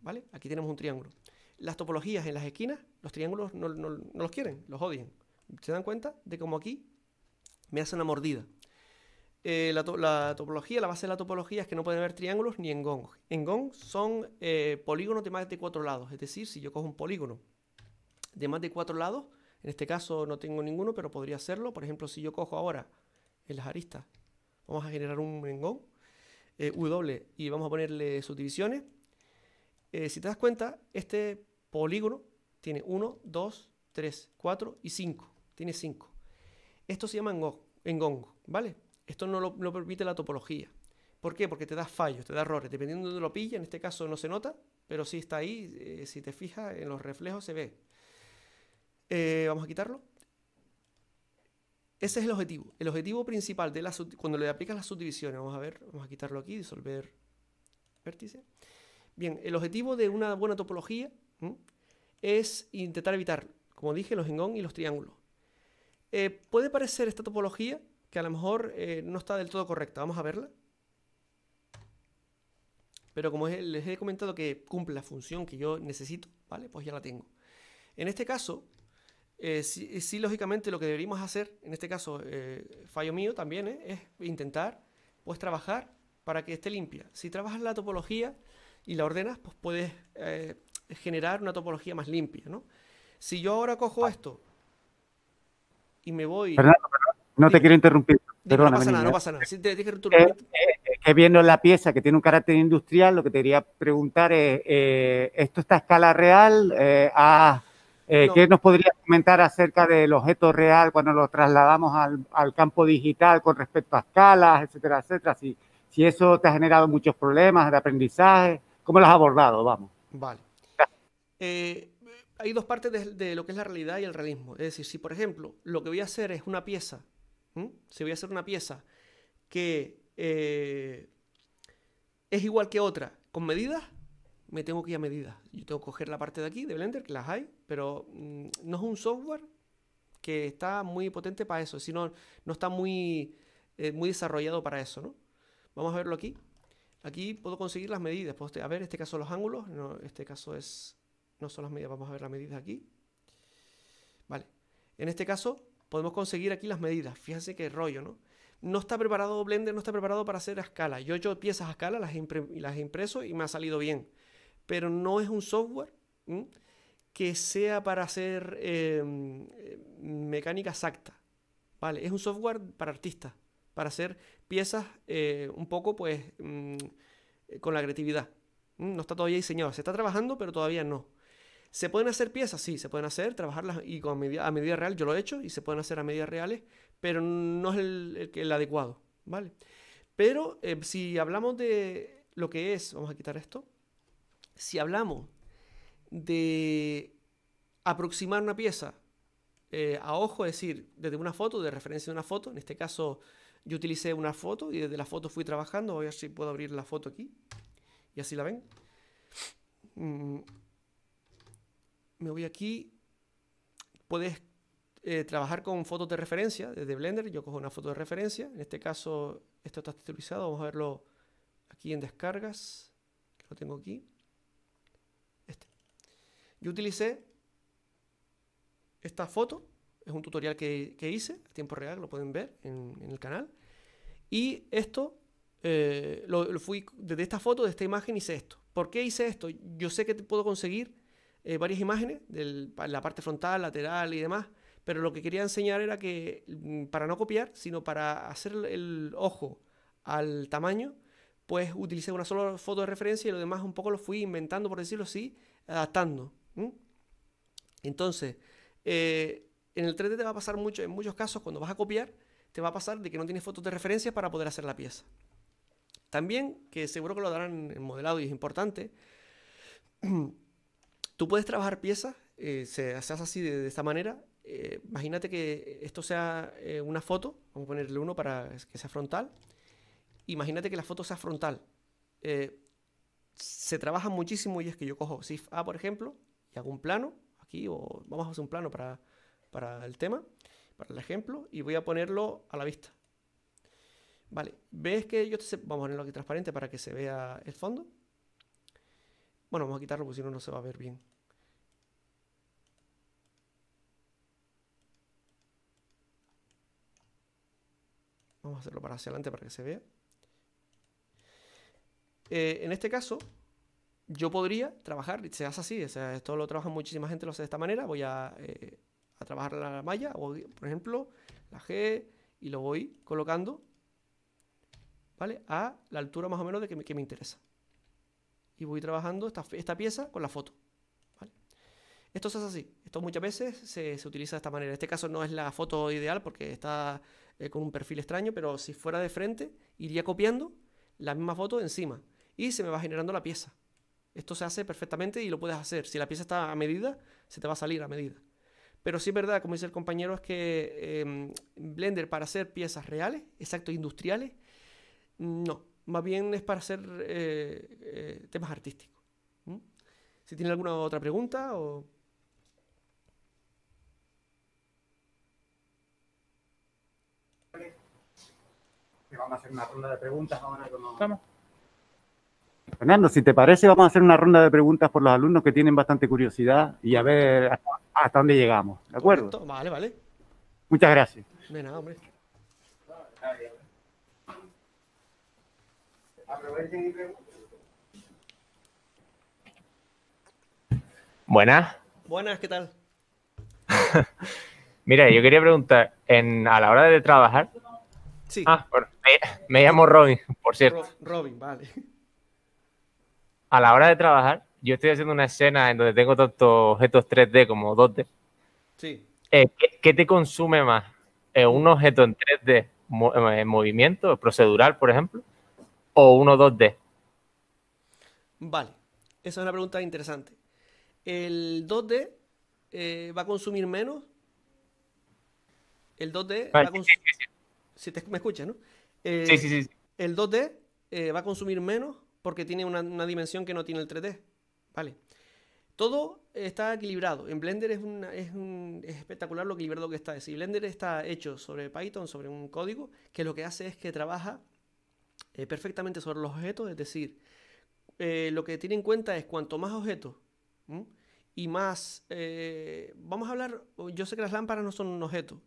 ¿vale? Aquí tenemos un triángulo. Las topologías en las esquinas, los triángulos no, los quieren, los odian. ¿Se dan cuenta de cómo aquí me hacen una mordida? Eh, la, topología, la base de la topología es que no pueden haber triángulos ni en gong. En gong son eh, polígonos de más de cuatro lados. Es decir, si yo cojo un polígono de más de cuatro lados, en este caso no tengo ninguno, pero podría hacerlo. Por ejemplo, si yo cojo ahora en las aristas, vamos a generar un engón. W eh, y vamos a ponerle subdivisiones, eh, si te das cuenta, este polígono tiene 1, 2, 3, 4 y 5. Tiene 5. Esto se llama engongo, ¿vale? Esto no lo, permite la topología. ¿Por qué? Porque te da fallos, te da errores. Dependiendo de dónde lo pilla, en este caso no se nota, pero si sí está ahí, eh, si te fijas en los reflejos se ve. vamos a quitarlo. Ese es el objetivo. El objetivo principal de la cuando le aplicas las subdivisiones, vamos a ver, vamos a quitarlo aquí, disolver vértice. Bien, el objetivo de una buena topología es intentar evitar, como dije, los engón y los triángulos. Eh, puede parecer esta topología que a lo mejor eh, no está del todo correcta. Vamos a verla. Pero como les he comentado que cumple la función que yo necesito, ¿vale? Pues ya la tengo. En este caso, eh, eh, sí, lógicamente lo que deberíamos hacer, en este caso, eh, fallo mío también, eh, es intentar pues trabajar para que esté limpia. Si trabajas la topología y la ordenas, pues puedes generar una topología más limpia, ¿no? Si yo ahora cojo ah. esto y me voy... perdón, no te quiero interrumpir. no pasa nada, no pasa nada. Si te, Es que viendo la pieza que tiene un carácter industrial, lo que te quería preguntar es, ¿esto está a escala real? a eh, ¿Qué nos podría comentar acerca del objeto real cuando lo trasladamos al, campo digital con respecto a escalas, etcétera, etcétera? Si, si eso te ha generado muchos problemas de aprendizaje, ¿cómo lo has abordado? Vamos. Vale. Eh, hay dos partes de, lo que es la realidad y el realismo. Es decir, si por ejemplo lo que voy a hacer es una pieza, si voy a hacer una pieza que eh, es igual que otra con medidas, me tengo que ir a medida. Yo tengo que coger la parte de aquí, de Blender, que las hay, pero mm, no es un software que está muy potente para eso, sino no está muy, eh, muy desarrollado para eso, ¿no? Vamos a verlo aquí. Aquí puedo conseguir las medidas. a ver, este caso los ángulos, no, este caso es no son las medidas, vamos a ver las medidas aquí. Vale. En este caso podemos conseguir aquí las medidas. Fíjense qué rollo, ¿no? No está preparado Blender, no está preparado para hacer a escala. Yo he hecho piezas a escala, las, las he impreso y me ha salido bien pero no es un software que sea para hacer em, em, mecánica exacta. ¿vale? Es un software para artistas, para hacer piezas eh, un poco pues mm, eh, con la creatividad. No está todavía diseñado, se está trabajando, pero todavía no. ¿Se pueden hacer piezas? Sí, se pueden hacer, trabajarlas y con a medida real, yo lo he hecho, y se pueden hacer a medidas reales, pero no es el, adecuado, ¿vale? Pero eh, si hablamos de lo que es, vamos a quitar esto, si hablamos de aproximar una pieza eh, a ojo, es decir, desde una foto, de referencia de una foto, en este caso yo utilicé una foto y desde la foto fui trabajando, voy a ver si puedo abrir la foto aquí y así la ven. Mm, me voy aquí, puedes eh, trabajar con fotos de referencia desde Blender, yo cojo una foto de referencia, en este caso esto está titulizado, vamos a verlo aquí en descargas, lo tengo aquí. Yo utilicé esta foto, es un tutorial que, hice a tiempo real, lo pueden ver en, el canal. Y esto, eh, lo, fui desde esta foto, de esta imagen, hice esto. ¿Por qué hice esto? Yo sé que puedo conseguir eh, varias imágenes, de la parte frontal, lateral y demás, pero lo que quería enseñar era que mm, para no copiar, sino para hacer el ojo al tamaño, pues utilicé una sola foto de referencia y lo demás un poco lo fui inventando, por decirlo así, adaptando. Entonces, eh, en el 3D te va a pasar mucho, en muchos casos, cuando vas a copiar, te va a pasar de que no tienes fotos de referencia para poder hacer la pieza. También, que seguro que lo darán en modelado y es importante, tú puedes trabajar piezas, eh, se, hace así de, esta manera. Eh, imagínate que esto sea una foto, vamos a ponerle uno para que sea frontal. Imagínate que la foto sea frontal. se trabaja muchísimo y es que yo cojo SIF A, por ejemplo, hago un plano aquí, o vamos a hacer un plano para, para el tema, para el ejemplo, y voy a ponerlo a la vista. Vale, ves que yo te vamos a ponerlo aquí transparente para que se vea el fondo. Bueno, vamos a quitarlo porque si no, no se va a ver bien. Vamos a hacerlo para hacia adelante para que se vea. Eh, en este caso, yo podría trabajar, se hace así, esto lo trabaja muchísima gente, lo hace de esta manera, voy eh, a, trabajar la malla, o, por ejemplo, la G, y lo voy colocando, ¿vale? A la altura más o menos de que me, interesa. Y voy trabajando esta, pieza con la foto. Esto se hace así, esto muchas veces se, utiliza de esta manera. En este caso no es la foto ideal porque está eh, con un perfil extraño, pero si fuera de frente, iría copiando la misma foto encima y se me va generando la pieza. Esto se hace perfectamente y lo puedes hacer. Si la pieza está a medida, se te va a salir a medida. Pero sí es verdad, como dice el compañero, es que em, Blender para hacer piezas reales, exacto, industriales, no. Más bien es para hacer eh, eh, temas artísticos. ¿Mm? Si tiene alguna otra pregunta vamos a hacer una ronda de preguntas Vamos, Fernando, si te parece, vamos a hacer una ronda de preguntas por los alumnos que tienen bastante curiosidad y a ver hasta, dónde llegamos. ¿De acuerdo? Vale, vale. Muchas gracias. Buenas. Buenas, ¿qué tal? Mira, yo quería preguntar, a la hora de trabajar... Sí. Ah, me llamo Robin, por cierto. Robin, vale a la hora de trabajar, yo estoy haciendo una escena en donde tengo tanto objetos 3D como 2D. Sí. Eh, ¿qué, te consume más? Eh, ¿Un objeto en 3D eh, en movimiento, procedural, por ejemplo? ¿O uno 2D? Vale, esa es una pregunta interesante. El 2D va a consumir menos. El 2D ah, va a consumir. Sí, Si te, me escuchas, ¿no? sí, sí, sí. El 2D va a consumir menos porque tiene una, dimensión que no tiene el 3D. Vale. Todo está equilibrado. En Blender es, un, es, espectacular lo equilibrado que está. Si Blender está hecho sobre Python, sobre un código, que lo que hace es que trabaja eh, perfectamente sobre los objetos, es decir, eh, lo que tiene en cuenta es cuanto más objetos y más... Eh, vamos a hablar, yo sé que las lámparas no son un objeto,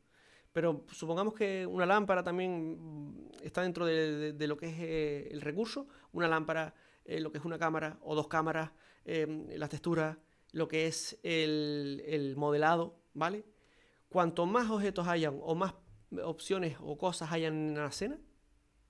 pero supongamos que una lámpara también está dentro de, lo que es eh, el recurso, una lámpara, eh, lo que es una cámara o dos cámaras, em, las texturas, lo que es el, modelado, ¿vale? Cuanto más objetos hayan o más opciones o cosas hayan en la escena,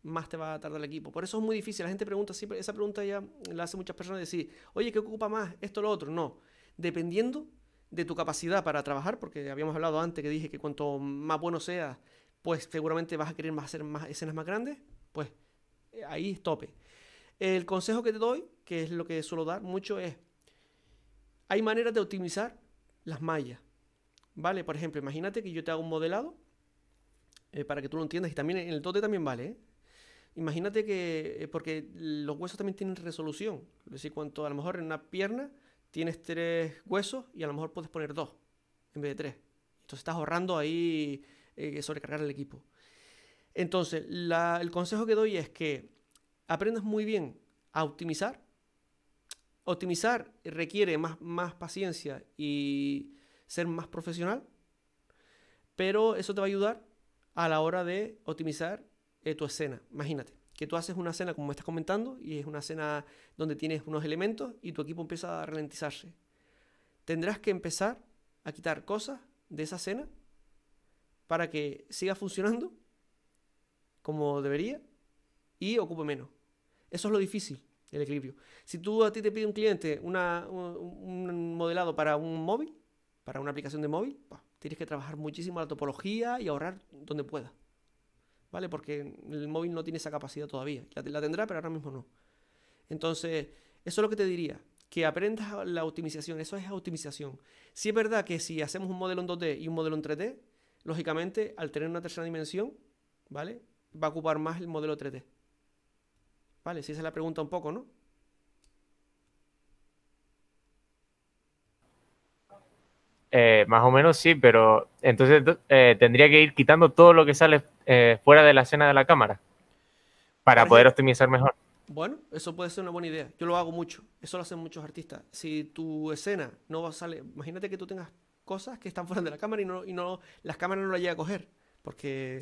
más te va a tardar el equipo. Por eso es muy difícil. La gente pregunta siempre, esa pregunta ya la hace muchas personas decir, oye, ¿qué ocupa más? Esto o lo otro. No. Dependiendo de tu capacidad para trabajar, porque habíamos hablado antes que dije que cuanto más bueno seas, pues seguramente vas a querer hacer más escenas más grandes, pues eh, ahí tope. El consejo que te doy, que es lo que suelo dar mucho, es, hay maneras de optimizar las mallas, ¿vale? Por ejemplo, imagínate que yo te hago un modelado, eh, para que tú lo entiendas, y también en el dote también vale, ¿eh? Imagínate que, porque los huesos también tienen resolución, es decir, cuanto a lo mejor en una pierna, tienes tres huesos y a lo mejor puedes poner dos en vez de tres. Entonces estás ahorrando ahí eh, sobrecargar el equipo. Entonces, el consejo que doy es que aprendas muy bien a optimizar. Optimizar requiere más, más paciencia y ser más profesional, pero eso te va a ayudar a la hora de optimizar eh, tu escena. Imagínate, que tú haces una cena, como me estás comentando, y es una cena donde tienes unos elementos y tu equipo empieza a ralentizarse. Tendrás que empezar a quitar cosas de esa cena para que siga funcionando como debería y ocupe menos. Eso es lo difícil, el equilibrio. Si tú a ti te pide un cliente un, modelado para un móvil, para una aplicación de móvil, tienes que trabajar muchísimo la topología y ahorrar donde puedas. ¿vale? Porque el móvil no tiene esa capacidad todavía. La, tendrá, pero ahora mismo no. Entonces, eso es lo que te diría que aprendas la optimización, eso es optimización. Si es verdad que si hacemos un modelo en 2D y un modelo en 3D, lógicamente al tener una tercera dimensión, ¿vale? Va a ocupar más el modelo 3D. ¿Vale? Si esa es la pregunta un poco, ¿no? Eh, más o menos sí, pero entonces eh, tendría que ir quitando todo lo que sale eh, fuera de la escena de la cámara para poder optimizar mejor. Bueno, eso puede ser una buena idea. Yo lo hago mucho. Eso lo hacen muchos artistas. Si tu escena no sale imagínate que tú tengas cosas que están fuera de la cámara y no, y no las cámaras no las llega a coger, porque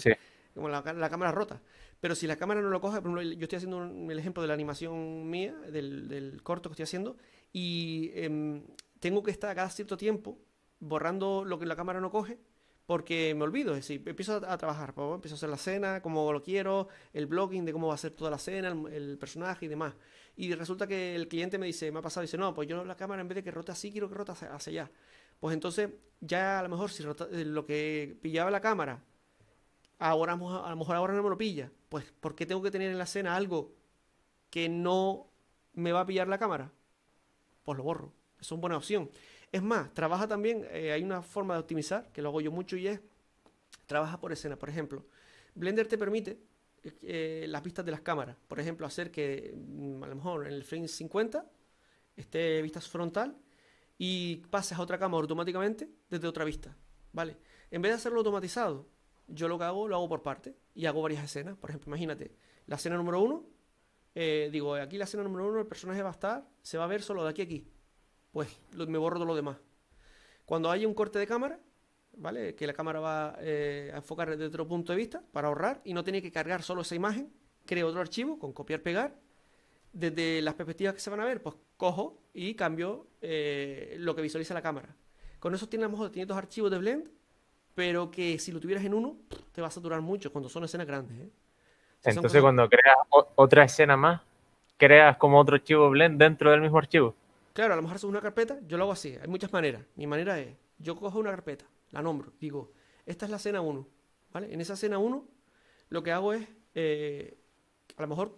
como la, cámara rota. Pero si la cámara no lo coge, por ejemplo, yo estoy haciendo el ejemplo de la animación mía, del, del corto que estoy haciendo, y em, tengo que estar cada cierto tiempo borrando lo que la cámara no coge, porque me olvido, es decir, empiezo a, trabajar, pues, empiezo a hacer la cena como lo quiero, el blogging de cómo va a ser toda la cena, el, personaje y demás. Y resulta que el cliente me dice, me ha pasado, dice, no, pues yo la cámara en vez de que rote así, quiero que rota hacia, allá. Pues entonces, ya a lo mejor si eh, lo que pillaba la cámara, ahora a lo mejor ahora no me lo pilla. Pues, ¿por qué tengo que tener en la cena algo que no me va a pillar la cámara? Pues lo borro. Es una buena opción. Es más, trabaja también, eh, hay una forma de optimizar, que lo hago yo mucho y es, trabaja por escena. Por ejemplo, Blender te permite eh, las vistas de las cámaras. Por ejemplo, hacer que mm, a lo mejor en el frame 50 esté vista frontal y pases a otra cámara automáticamente desde otra vista. ¿Vale? En vez de hacerlo automatizado, yo lo que hago, lo hago por parte y hago varias escenas. Por ejemplo, imagínate, la escena número uno, eh, digo, aquí la escena número uno, el personaje va a estar, se va a ver solo de aquí a aquí pues me borro de lo demás. Cuando hay un corte de cámara, ¿vale? Que la cámara va eh, a enfocar desde otro punto de vista para ahorrar y no tiene que cargar solo esa imagen, creo otro archivo con copiar, pegar. Desde las perspectivas que se van a ver, pues cojo y cambio eh, lo que visualiza la cámara. Con eso tienes, a lo mejor, archivos de Blend, pero que si lo tuvieras en uno, te va a saturar mucho cuando son escenas grandes. ¿eh? Entonces, cuando creas otra escena más, creas como otro archivo Blend dentro del mismo archivo. Claro, a lo mejor es una carpeta, yo lo hago así, hay muchas maneras. Mi manera es, yo cojo una carpeta, la nombro, digo, esta es la escena 1, ¿vale? En esa escena 1 lo que hago es, eh, a lo mejor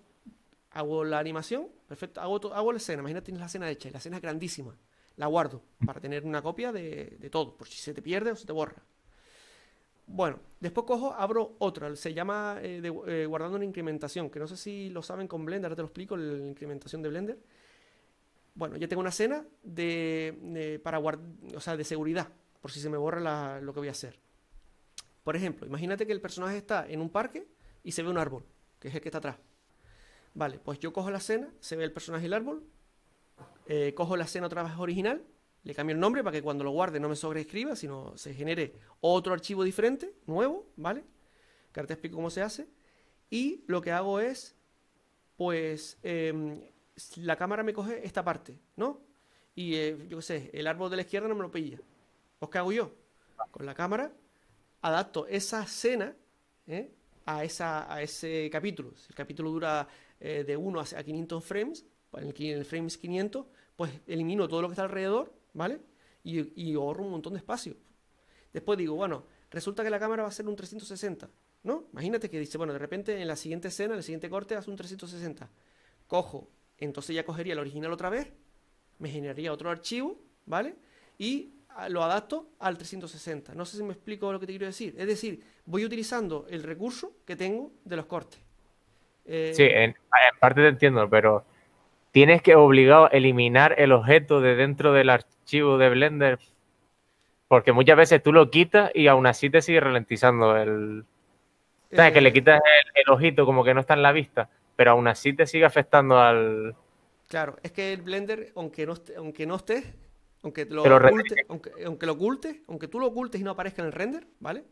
hago la animación, perfecto, hago, hago la escena, imagínate tienes la escena hecha, la escena es grandísima, la guardo para tener una copia de, todo, por si se te pierde o se te borra. Bueno, después cojo, abro otra, se llama eh, eh, guardando una incrementación, que no sé si lo saben con Blender, ahora te lo explico, la incrementación de Blender bueno, ya tengo una escena de, para guardar, o sea, de seguridad, por si se me borra lo que voy a hacer. Por ejemplo, imagínate que el personaje está en un parque y se ve un árbol, que es el que está atrás. Vale, pues yo cojo la escena, se ve el personaje y el árbol, eh, cojo la escena otra vez original, le cambio el nombre para que cuando lo guarde no me sobreescriba, sino se genere otro archivo diferente, nuevo, ¿vale? Que ahora te explico cómo se hace. Y lo que hago es, pues, em, la cámara me coge esta parte, ¿no? Y eh, yo qué sé, el árbol de la izquierda no me lo pilla. Pues, qué hago yo? Con la cámara adapto esa escena ¿eh? a, esa, a ese capítulo. Si el capítulo dura eh, de 1 a 500 frames, pues, en el, en el frames 500, pues elimino todo lo que está alrededor, ¿vale? Y, y, ahorro un montón de espacio. Después digo, bueno, resulta que la cámara va a ser un 360, ¿no? Imagínate que dice, bueno, de repente en la siguiente escena, en el siguiente corte, hace un 360. Cojo entonces ya cogería el original otra vez, me generaría otro archivo, ¿vale? Y ah, lo adapto al 360. No sé si me explico lo que te quiero decir. Es decir, voy utilizando el recurso que tengo de los cortes. Eh, sí, en, parte te entiendo, pero tienes que obligado eliminar el objeto de dentro del archivo de Blender. Porque muchas veces tú lo quitas y aún así te sigue ralentizando el. ¿Sabes? que le eh, quitas el, ojito como que no está en la vista pero aún así te sigue afectando al... Claro, es que el Blender, aunque no, aunque no esté aunque lo, ocultes, aunque, lo aunque tú lo ocultes y no aparezca en el render, ¿vale?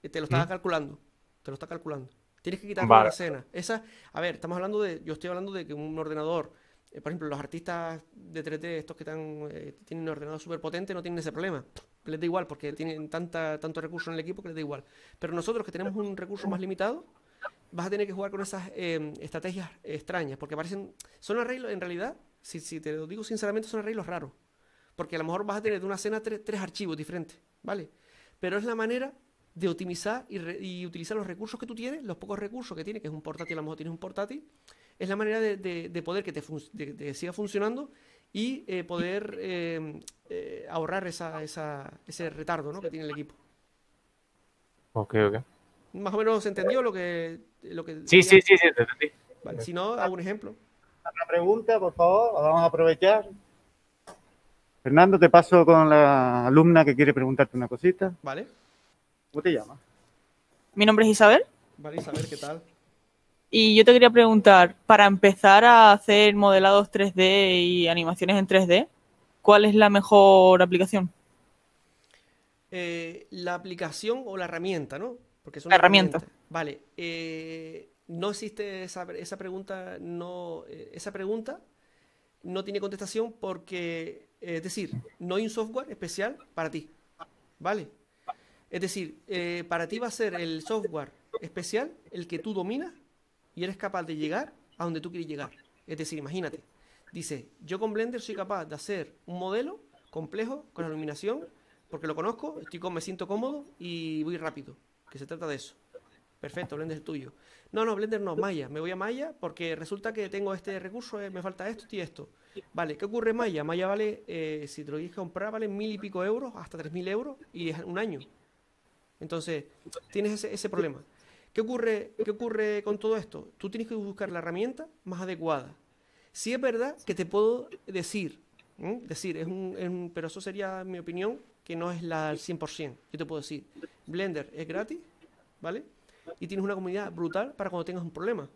Eh, te lo está calculando, te lo está calculando. Tienes que quitar la escena. Esa, a ver, estamos hablando de, yo estoy hablando de que un ordenador, eh, por ejemplo, los artistas de 3D, estos que están, eh, tienen un ordenador súper potente, no tienen ese problema. Les da igual, porque tienen tanta, tanto recurso en el equipo que les da igual. Pero nosotros que tenemos un recurso más limitado, vas a tener que jugar con esas em, estrategias extrañas, porque parecen, son arreglos, en realidad, si, te lo digo sinceramente, son arreglos raros, porque a lo mejor vas a tener de una cena tres, archivos diferentes, ¿vale? Pero es la manera de optimizar y, utilizar los recursos que tú tienes, los pocos recursos que tienes, que es un portátil, a lo mejor tienes un portátil, es la manera de, poder que te, siga funcionando y eh, poder em, eh, ahorrar esa, ese retardo que tiene el equipo. Ok, ok. ¿Más o menos se entendió lo que, lo que Sí, sí, sí, sí, entendí. si no, hago un ejemplo. Una pregunta, por favor, vamos a aprovechar. Fernando, te paso con la alumna que quiere preguntarte una cosita. Vale. ¿Cómo te llamas? Mi nombre es Isabel. Vale, Isabel, ¿qué tal? Y yo te quería preguntar, para empezar a hacer modelados 3D y animaciones en 3D, ¿cuál es la mejor aplicación? Eh, la aplicación o la herramienta, ¿no? Porque es una herramienta. Vale. Eh, no existe esa, esa pregunta, no, eh, esa pregunta no tiene contestación porque, eh, es decir, no hay un software especial para ti. ¿Vale? Es decir, para ti va a ser el software especial el que tú dominas y eres capaz de llegar a donde tú quieres llegar. Es decir, imagínate, dice, yo con Blender soy capaz de hacer un modelo complejo con iluminación porque lo conozco, estoy con, me siento cómodo y voy rápido que se trata de eso. Perfecto, Blender es tuyo. No, no, Blender no, Maya. Me voy a Maya porque resulta que tengo este recurso, eh, me falta esto y esto. Vale, ¿qué ocurre Maya? Maya vale, eh, si te lo quieres comprar, vale mil y pico euros, hasta tres mil euros y es un año. Entonces, tienes ese, ese problema. ¿Qué ocurre, ¿Qué ocurre con todo esto? Tú tienes que buscar la herramienta más adecuada. Si es verdad que te puedo decir, decir, es es un, pero eso sería mi opinión, que no es la al 100%. Yo te puedo decir, Blender es gratis, ¿vale? Y tienes una comunidad brutal para cuando tengas un problema.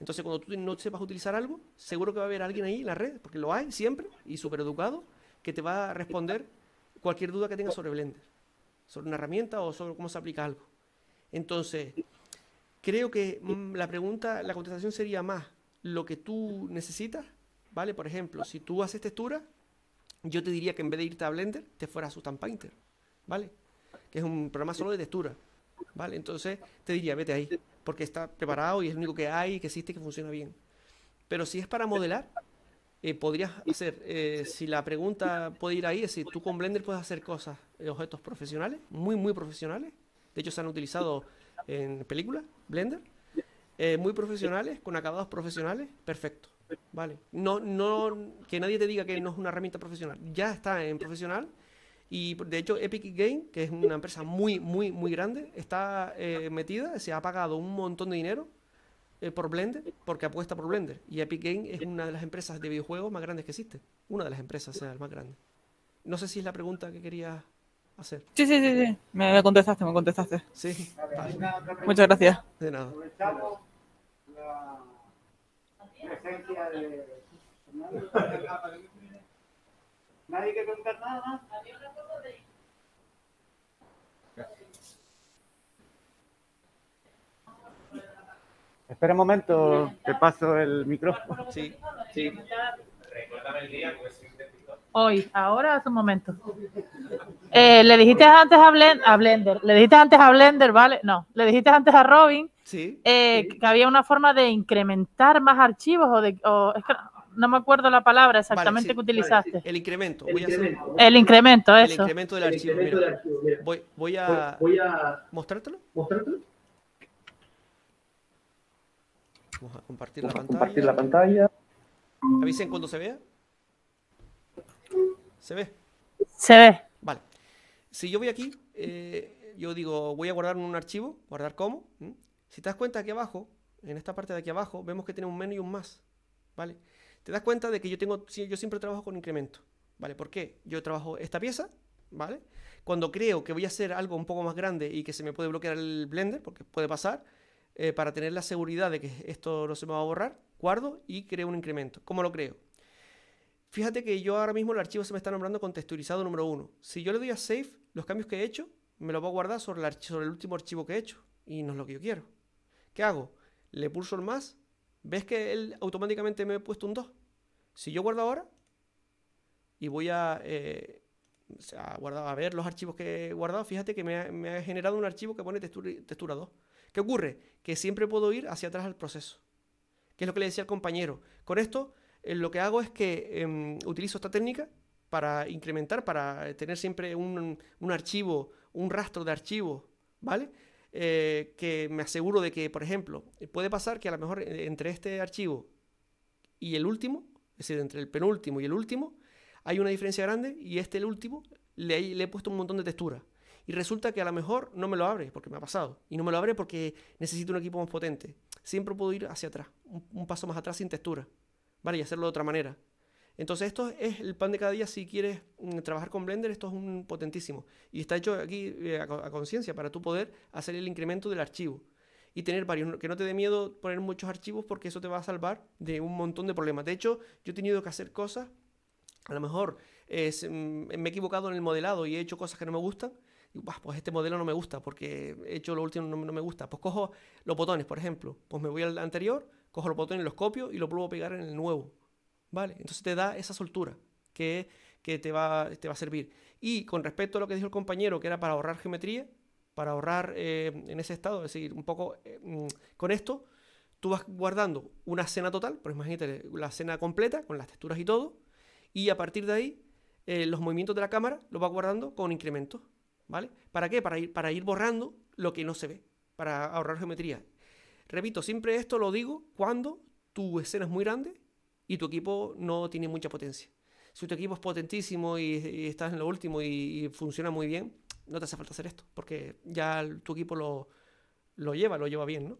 Entonces, cuando tú no sepas utilizar algo, seguro que va a haber alguien ahí en la red, porque lo hay siempre, y súper educado, que te va a responder cualquier duda que tengas sobre Blender, sobre una herramienta o sobre cómo se aplica algo. Entonces, creo que mm, la pregunta, la contestación sería más lo que tú necesitas, ¿vale? Por ejemplo, si tú haces textura, yo te diría que en vez de irte a Blender, te fueras a Substance Painter, ¿vale? Que es un programa solo de textura, ¿vale? Entonces te diría, vete ahí, porque está preparado y es lo único que hay, que existe, que funciona bien. Pero si es para modelar, eh, podrías hacer, eh, si la pregunta puede ir ahí, es si tú con Blender puedes hacer cosas, eh, objetos profesionales, muy, muy profesionales. De hecho, se han utilizado en películas, Blender, muy profesionales, con acabados profesionales, perfecto. Vale. No, no, que nadie te diga que no es una herramienta profesional. Ya está en profesional. Y de hecho, Epic Game, que es una empresa muy, muy, muy grande, está eh, metida, se ha pagado un montón de dinero eh, por Blender, porque apuesta por Blender. Y Epic Game es una de las empresas de videojuegos más grandes que existe. Una de las empresas, o más grandes No sé si es la pregunta que quería hacer. Sí, sí, sí, sí. Me, contestaste, me contestaste. Sí. Muchas gracias. De nada. ¿Nadie quiere contar nada? más? Espera un momento, te paso el micrófono. Sí, sí. Recuérdame el día, hoy, ahora, hace un momento. Eh, le dijiste antes a, Blender, le dijiste antes a Blender, ¿vale? No, le dijiste antes a Robin eh, que había una forma de incrementar más archivos o de... no me acuerdo la palabra exactamente que utilizaste. el incremento. El, incremento, el incremento, eso. El incremento del archivo. Voy, a, voy, ¿Mostrártelo? Vamos a compartir, la, pantalla. compartir la pantalla. Avisen cuando se vea. ¿Se ve? Se ve. Vale. Si yo voy aquí, eh, yo digo, voy a guardar un archivo, guardar como. Si te das cuenta aquí abajo, en esta parte de aquí abajo, vemos que tiene un menos y un más. ¿Vale? Te das cuenta de que yo tengo, yo siempre trabajo con incremento. ¿Vale? ¿Por qué? Yo trabajo esta pieza, ¿vale? Cuando creo que voy a hacer algo un poco más grande y que se me puede bloquear el Blender, porque puede pasar, eh, para tener la seguridad de que esto no se me va a borrar, guardo y creo un incremento. ¿Cómo lo creo? Fíjate que yo ahora mismo el archivo se me está nombrando con texturizado número 1. Si yo le doy a save, los cambios que he hecho, me los va a guardar sobre el, último archivo que he hecho. Y no es lo que yo quiero. ¿Qué hago? Le pulso el más. ¿Ves que él automáticamente me ha puesto un 2? Si yo guardo ahora y voy a, eh, a ver los archivos que he guardado, fíjate que me ha, generado un archivo que pone textura, textura 2. ¿Qué ocurre? Que siempre puedo ir hacia atrás al proceso. Que es lo que le decía al compañero. Con esto eh, lo que hago es que em, utilizo esta técnica para incrementar, para tener siempre un, archivo, un rastro de archivos, ¿vale? Eh, que me aseguro de que, por ejemplo, puede pasar que a lo mejor eh, entre este archivo y el último, es decir, entre el penúltimo y el último, hay una diferencia grande y este, el último, le, he puesto un montón de textura. Y resulta que a lo mejor no me lo abre, porque me ha pasado. Y no me lo abre porque necesito un equipo más potente. Siempre puedo ir hacia atrás, un paso más atrás sin textura. ¿vale? Y hacerlo de otra manera. Entonces esto es el pan de cada día si quieres mm, trabajar con Blender, esto es un potentísimo. Y está hecho aquí eh, a conciencia para tú poder hacer el incremento del archivo. Y tener varios, que no te dé miedo poner muchos archivos porque eso te va a salvar de un montón de problemas. De hecho, yo he tenido que hacer cosas, a lo mejor mm, me he equivocado en el modelado y he hecho cosas que no me gustan. Y, pues este modelo no me gusta porque he hecho lo último no me gusta. Pues cojo los botones, por ejemplo. Pues me voy al anterior, cojo los botones, los copio y lo vuelvo a pegar en el nuevo. ¿Vale? Entonces te da esa soltura que, te, va, te va a servir. Y con respecto a lo que dijo el compañero, que era para ahorrar geometría, para ahorrar eh, en ese estado, es decir, un poco eh, mm, con esto, tú vas guardando una escena total, pero pues imagínate la escena completa, con las texturas y todo, y a partir de ahí, eh, los movimientos de la cámara los vas guardando con incrementos, ¿vale? ¿Para qué? Para ir, para ir borrando lo que no se ve, para ahorrar geometría. Repito, siempre esto lo digo cuando tu escena es muy grande y tu equipo no tiene mucha potencia. Si tu equipo es potentísimo y, estás en lo último y, funciona muy bien, no te hace falta hacer esto, porque ya tu equipo lo, lo lleva, lo lleva bien, ¿no?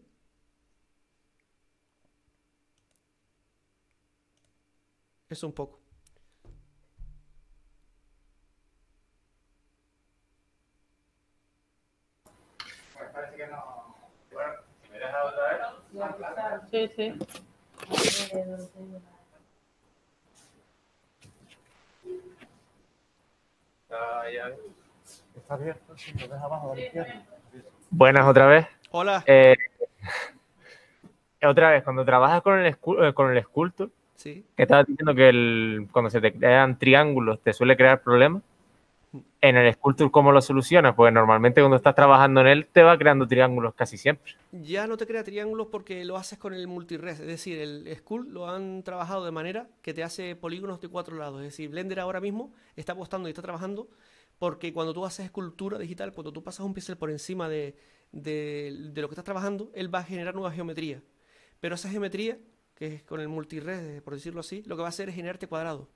Eso un poco. Buenas otra vez. Hola. Eh, otra vez, cuando trabajas con el, eh, con el esculto, que estaba diciendo que cuando se te crean triángulos te suele crear problemas en el Sculpture cómo lo solucionas, porque normalmente cuando estás trabajando en él te va creando triángulos casi siempre. Ya no te crea triángulos porque lo haces con el multires, es decir, el Sculpt lo han trabajado de manera que te hace polígonos de cuatro lados, es decir, Blender ahora mismo está apostando y está trabajando porque cuando tú haces escultura digital, cuando tú pasas un pincel por encima de, de, lo que estás trabajando, él va a generar nueva geometría. Pero esa geometría, que es con el multires, por decirlo así, lo que va a hacer es generarte cuadrados.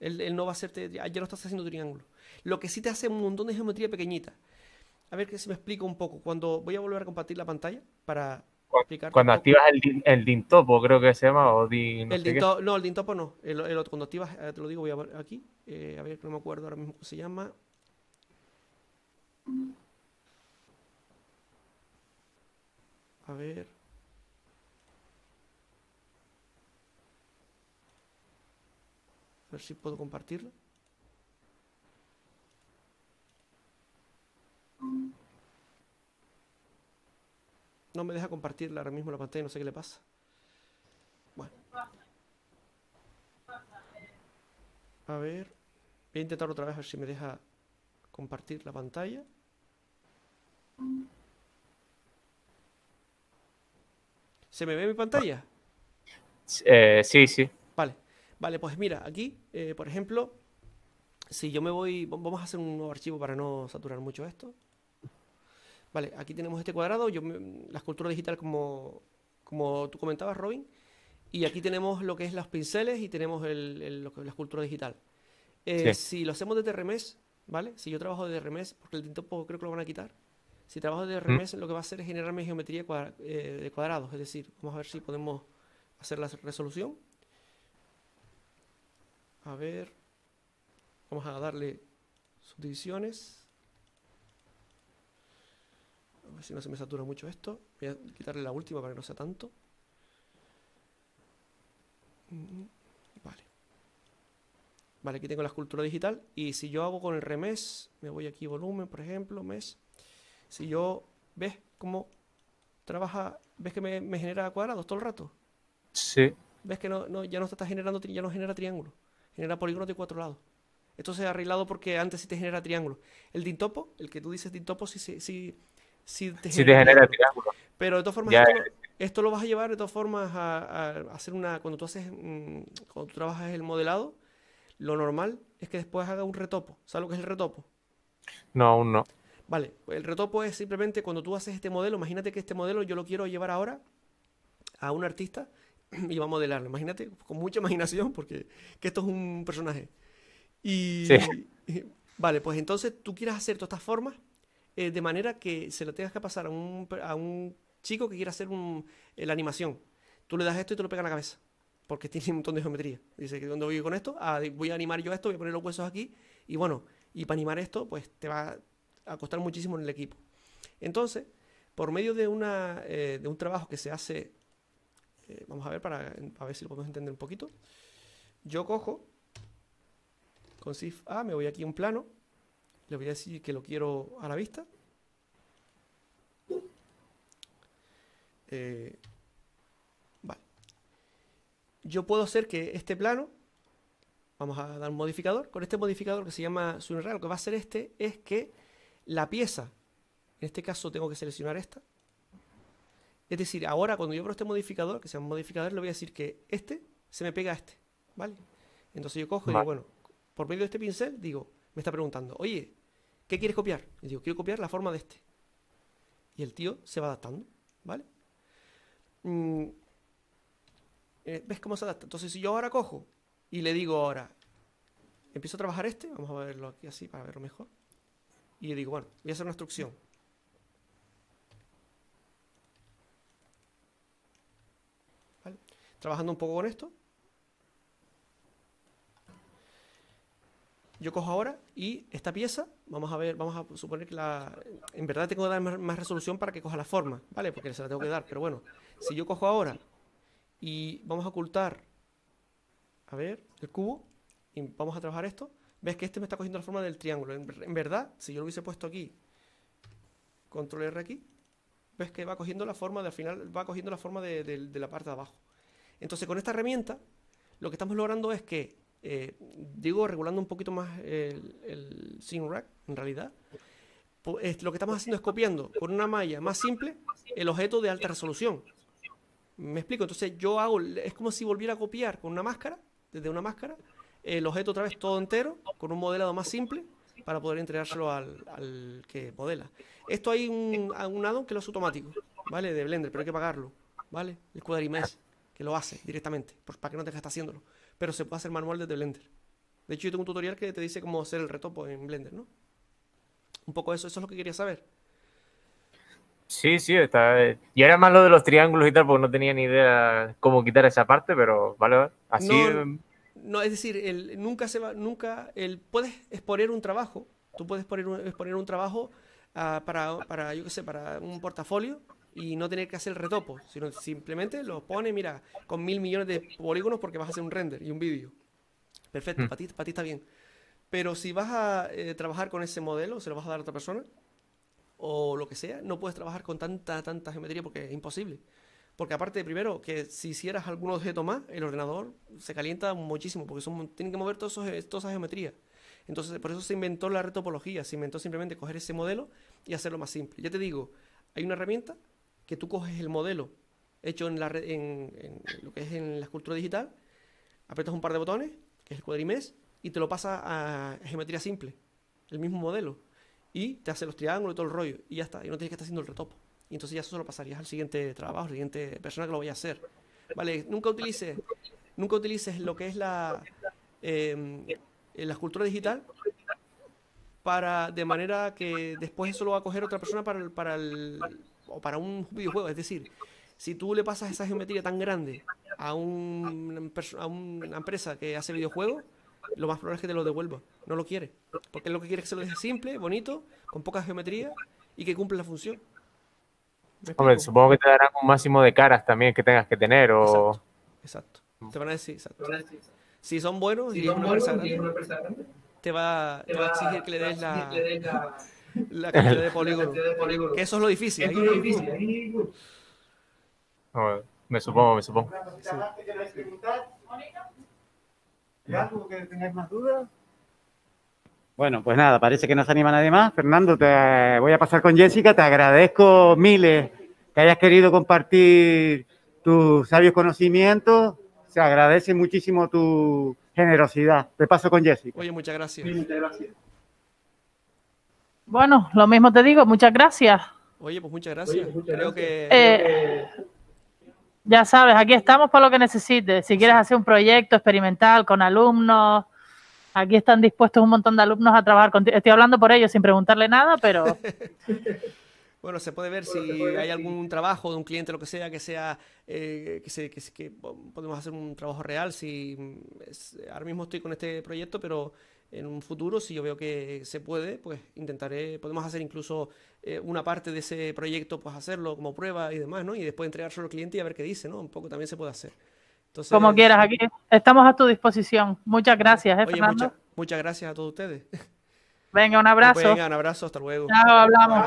Él, él no va a hacerte, ya, no estás haciendo triángulo. Lo que sí te hace un montón de geometría pequeñita. A ver que se me explica un poco. Cuando voy a volver a compartir la pantalla para explicar. Cuando activas el, el Dintopo, creo que se llama, no, el dintopo, no, no. cuando activas, eh, te lo digo, voy a ver aquí. Eh, a ver, que no me acuerdo ahora mismo cómo se llama. A ver. ver si puedo compartirlo. No me deja compartirla ahora mismo la pantalla, no sé qué le pasa. Bueno. A ver. Voy a intentar otra vez a ver si me deja compartir la pantalla. ¿Se me ve mi pantalla? Eh, sí, sí. Vale. Vale, pues mira, aquí, eh, por ejemplo, si yo me voy, vamos a hacer un nuevo archivo para no saturar mucho esto. Vale, aquí tenemos este cuadrado, yo, la escultura digital como, como tú comentabas, Robin. Y aquí tenemos lo que es los pinceles y tenemos el, lo que la escultura digital. Eh, si lo hacemos desde remés ¿vale? Si yo trabajo desde remés porque el tinto creo que lo van a quitar. Si trabajo desde remés mm. lo que va a hacer es generarme geometría eh, de cuadrados. Es decir, vamos a ver si podemos hacer la resolución. A ver. Vamos a darle subdivisiones. A ver si no se me satura mucho esto. Voy a quitarle la última para que no sea tanto. Mm, vale. Vale, aquí tengo la escultura digital. Y si yo hago con el remes, me voy aquí volumen, por ejemplo, mes. Si yo, ¿ves cómo trabaja? ¿Ves que me, genera cuadrados todo el rato? Sí. ¿Ves que no, no, ya no está generando, ya no genera triángulo? genera polígonos de cuatro lados. Esto se ha arreglado porque antes sí te genera triángulo. El dintopo, el que tú dices dintopo, sí, sí, sí, te, genera, triángulos. triángulo. Pero de todas formas, esto, lo vas a llevar de todas formas a, hacer una. Cuando tú haces. Mm, cuando trabajas el modelado, lo normal es que después haga un retopo. ¿Sabes lo que es el retopo? No, aún no. Vale, el retopo es simplemente cuando tú haces este modelo, imagínate que este modelo yo lo quiero llevar ahora a un artista y va a modelarlo. Imagínate, con mucha imaginación, porque esto es un personaje. Y, vale, pues entonces tú quieras hacer todas estas formas eh, de manera que se lo tengas que pasar a un, chico que quiera hacer eh, la animación. Tú le das esto y te lo pega en la cabeza, porque tiene un montón de geometría. Dice que dónde voy con esto, ah, voy a animar yo esto, voy a poner los huesos aquí, y bueno, y para animar esto, pues te va a costar muchísimo en el equipo. Entonces, por medio de, eh, de un trabajo que se hace eh, vamos a ver para, ver si lo podemos entender un poquito. Yo cojo con Shift A, me voy aquí a un plano, le voy a decir que lo quiero a la vista. Eh, vale. Yo puedo hacer que este plano, vamos a dar un modificador, con este modificador que se llama Sunray, lo que va a hacer este es que la pieza, en este caso tengo que seleccionar esta, es decir, ahora cuando yo abro este modificador, que sea un modificador, le voy a decir que este se me pega a este, ¿vale? Entonces yo cojo y digo, bueno, por medio de este pincel, digo, me está preguntando, oye, ¿qué quieres copiar? Y digo, quiero copiar la forma de este. Y el tío se va adaptando, ¿vale? Mm, eh, ¿Ves cómo se adapta? Entonces si yo ahora cojo y le digo ahora, empiezo a trabajar este, vamos a verlo aquí así para verlo mejor, y le digo, bueno, voy a hacer una instrucción trabajando un poco con esto. Yo cojo ahora y esta pieza, vamos a ver, vamos a suponer que la... En verdad tengo que dar más, resolución para que coja la forma, ¿vale? Porque se la tengo que dar, pero bueno. Si yo cojo ahora y vamos a ocultar, a ver, el cubo, y vamos a trabajar esto, ves que este me está cogiendo la forma del triángulo. En, verdad, si yo lo hubiese puesto aquí, control R aquí, ves que va cogiendo la forma, al final va cogiendo la forma de la parte de abajo. Entonces con esta herramienta lo que estamos logrando es que, eh, digo, regulando un poquito más el, el rack, en realidad, lo que estamos haciendo es copiando con una malla más simple el objeto de alta resolución. Me explico, entonces yo hago, es como si volviera a copiar con una máscara, desde una máscara, el objeto otra vez todo entero, con un modelado más simple, para poder entregárselo al, que modela. Esto hay un, un addon que lo es automático, ¿vale? De Blender, pero hay que pagarlo, ¿vale? El cuadrimestre que lo hace directamente, para que no te gastes haciéndolo. Pero se puede hacer manual desde Blender. De hecho, yo tengo un tutorial que te dice cómo hacer el retopo en Blender, ¿no? Un poco eso, eso es lo que quería saber. Sí, sí, está. Y era más lo de los triángulos y tal, porque no tenía ni idea cómo quitar esa parte, pero vale, así. Em, no, es decir, el, nunca se va, nunca. El, puedes exponer un trabajo, tú puedes exponer un, trabajo ah, para, para, yo qué sé, para un portafolio, y no tener que hacer el retopo, sino simplemente lo pone, mira, con mil millones de polígonos porque vas a hacer un render y un vídeo. Perfecto, hmm. para, ti, está bien. Pero si vas a eh, trabajar con ese modelo, se lo vas a dar a otra persona, o lo que sea, no puedes trabajar con tanta, tanta geometría porque es imposible. Porque aparte, primero, que si hicieras algún objeto más, el ordenador se calienta muchísimo, porque son, tienen que mover todos eh, esa geometría. Entonces, por eso se inventó la retopología, se inventó simplemente coger ese modelo y hacerlo más simple. Ya te digo, hay una herramienta que tú coges el modelo hecho en, la lo que es en la escultura digital, apretas un par de botones, que es el cuadrimés, y te lo pasa a geometría simple, el mismo modelo, y te hace los triángulos y todo el rollo, y ya está, y no tienes que estar haciendo el retopo. Y entonces ya eso lo pasarías al siguiente trabajo, al siguiente persona que lo vaya a hacer. Vale, nunca utilices, nunca utilices lo que es la, em, la escultura digital para de manera que después eso lo va a coger otra persona para, para el o para un videojuego. Es decir, si tú le pasas esa geometría tan grande a, un, a una empresa que hace videojuegos, lo más probable es que te lo devuelva. No lo quiere. Porque lo que quiere es que se lo deje simple, bonito, con poca geometría y que cumpla la función. Hombre, supongo que te darán un máximo de caras también que tengas que tener. O... Exacto. Te van a decir, exacto. Si son buenos y, te va, te a exigir que le des la la cantidad de eso es lo difícil. me supongo, me supongo. Bueno, pues nada, parece que no se anima nadie más. Fernando, te voy a pasar con Jessica. Te agradezco miles que hayas querido compartir tus sabios conocimientos. Se agradece muchísimo tu generosidad. Te paso con Jessica. Oye, muchas gracias. muchas gracias. Bueno, lo mismo te digo, muchas gracias. Oye, pues muchas gracias. creo, Que, eh, Ya sabes, aquí estamos para lo que necesites. Si quieres hacer un proyecto experimental con alumnos, aquí están dispuestos un montón de alumnos a trabajar contigo. Estoy hablando por ellos sin preguntarle nada, pero... Bueno, se puede ver si hay algún trabajo de un cliente, lo que sea, que sea eh, que, se, podemos hacer un trabajo real. Si ahora mismo estoy con este proyecto, pero en un futuro, si yo veo que se puede, pues intentaré, podemos hacer incluso eh, una parte de ese proyecto, pues hacerlo como prueba y demás, ¿no? Y después entregárselo al cliente y a ver qué dice, ¿no? Un poco también se puede hacer. Entonces, como quieras, aquí estamos a tu disposición. Muchas gracias, ¿eh, Fernando? muchas gracias a todos ustedes. Venga, un abrazo. Venga, un abrazo, hasta luego. Chao, hablamos.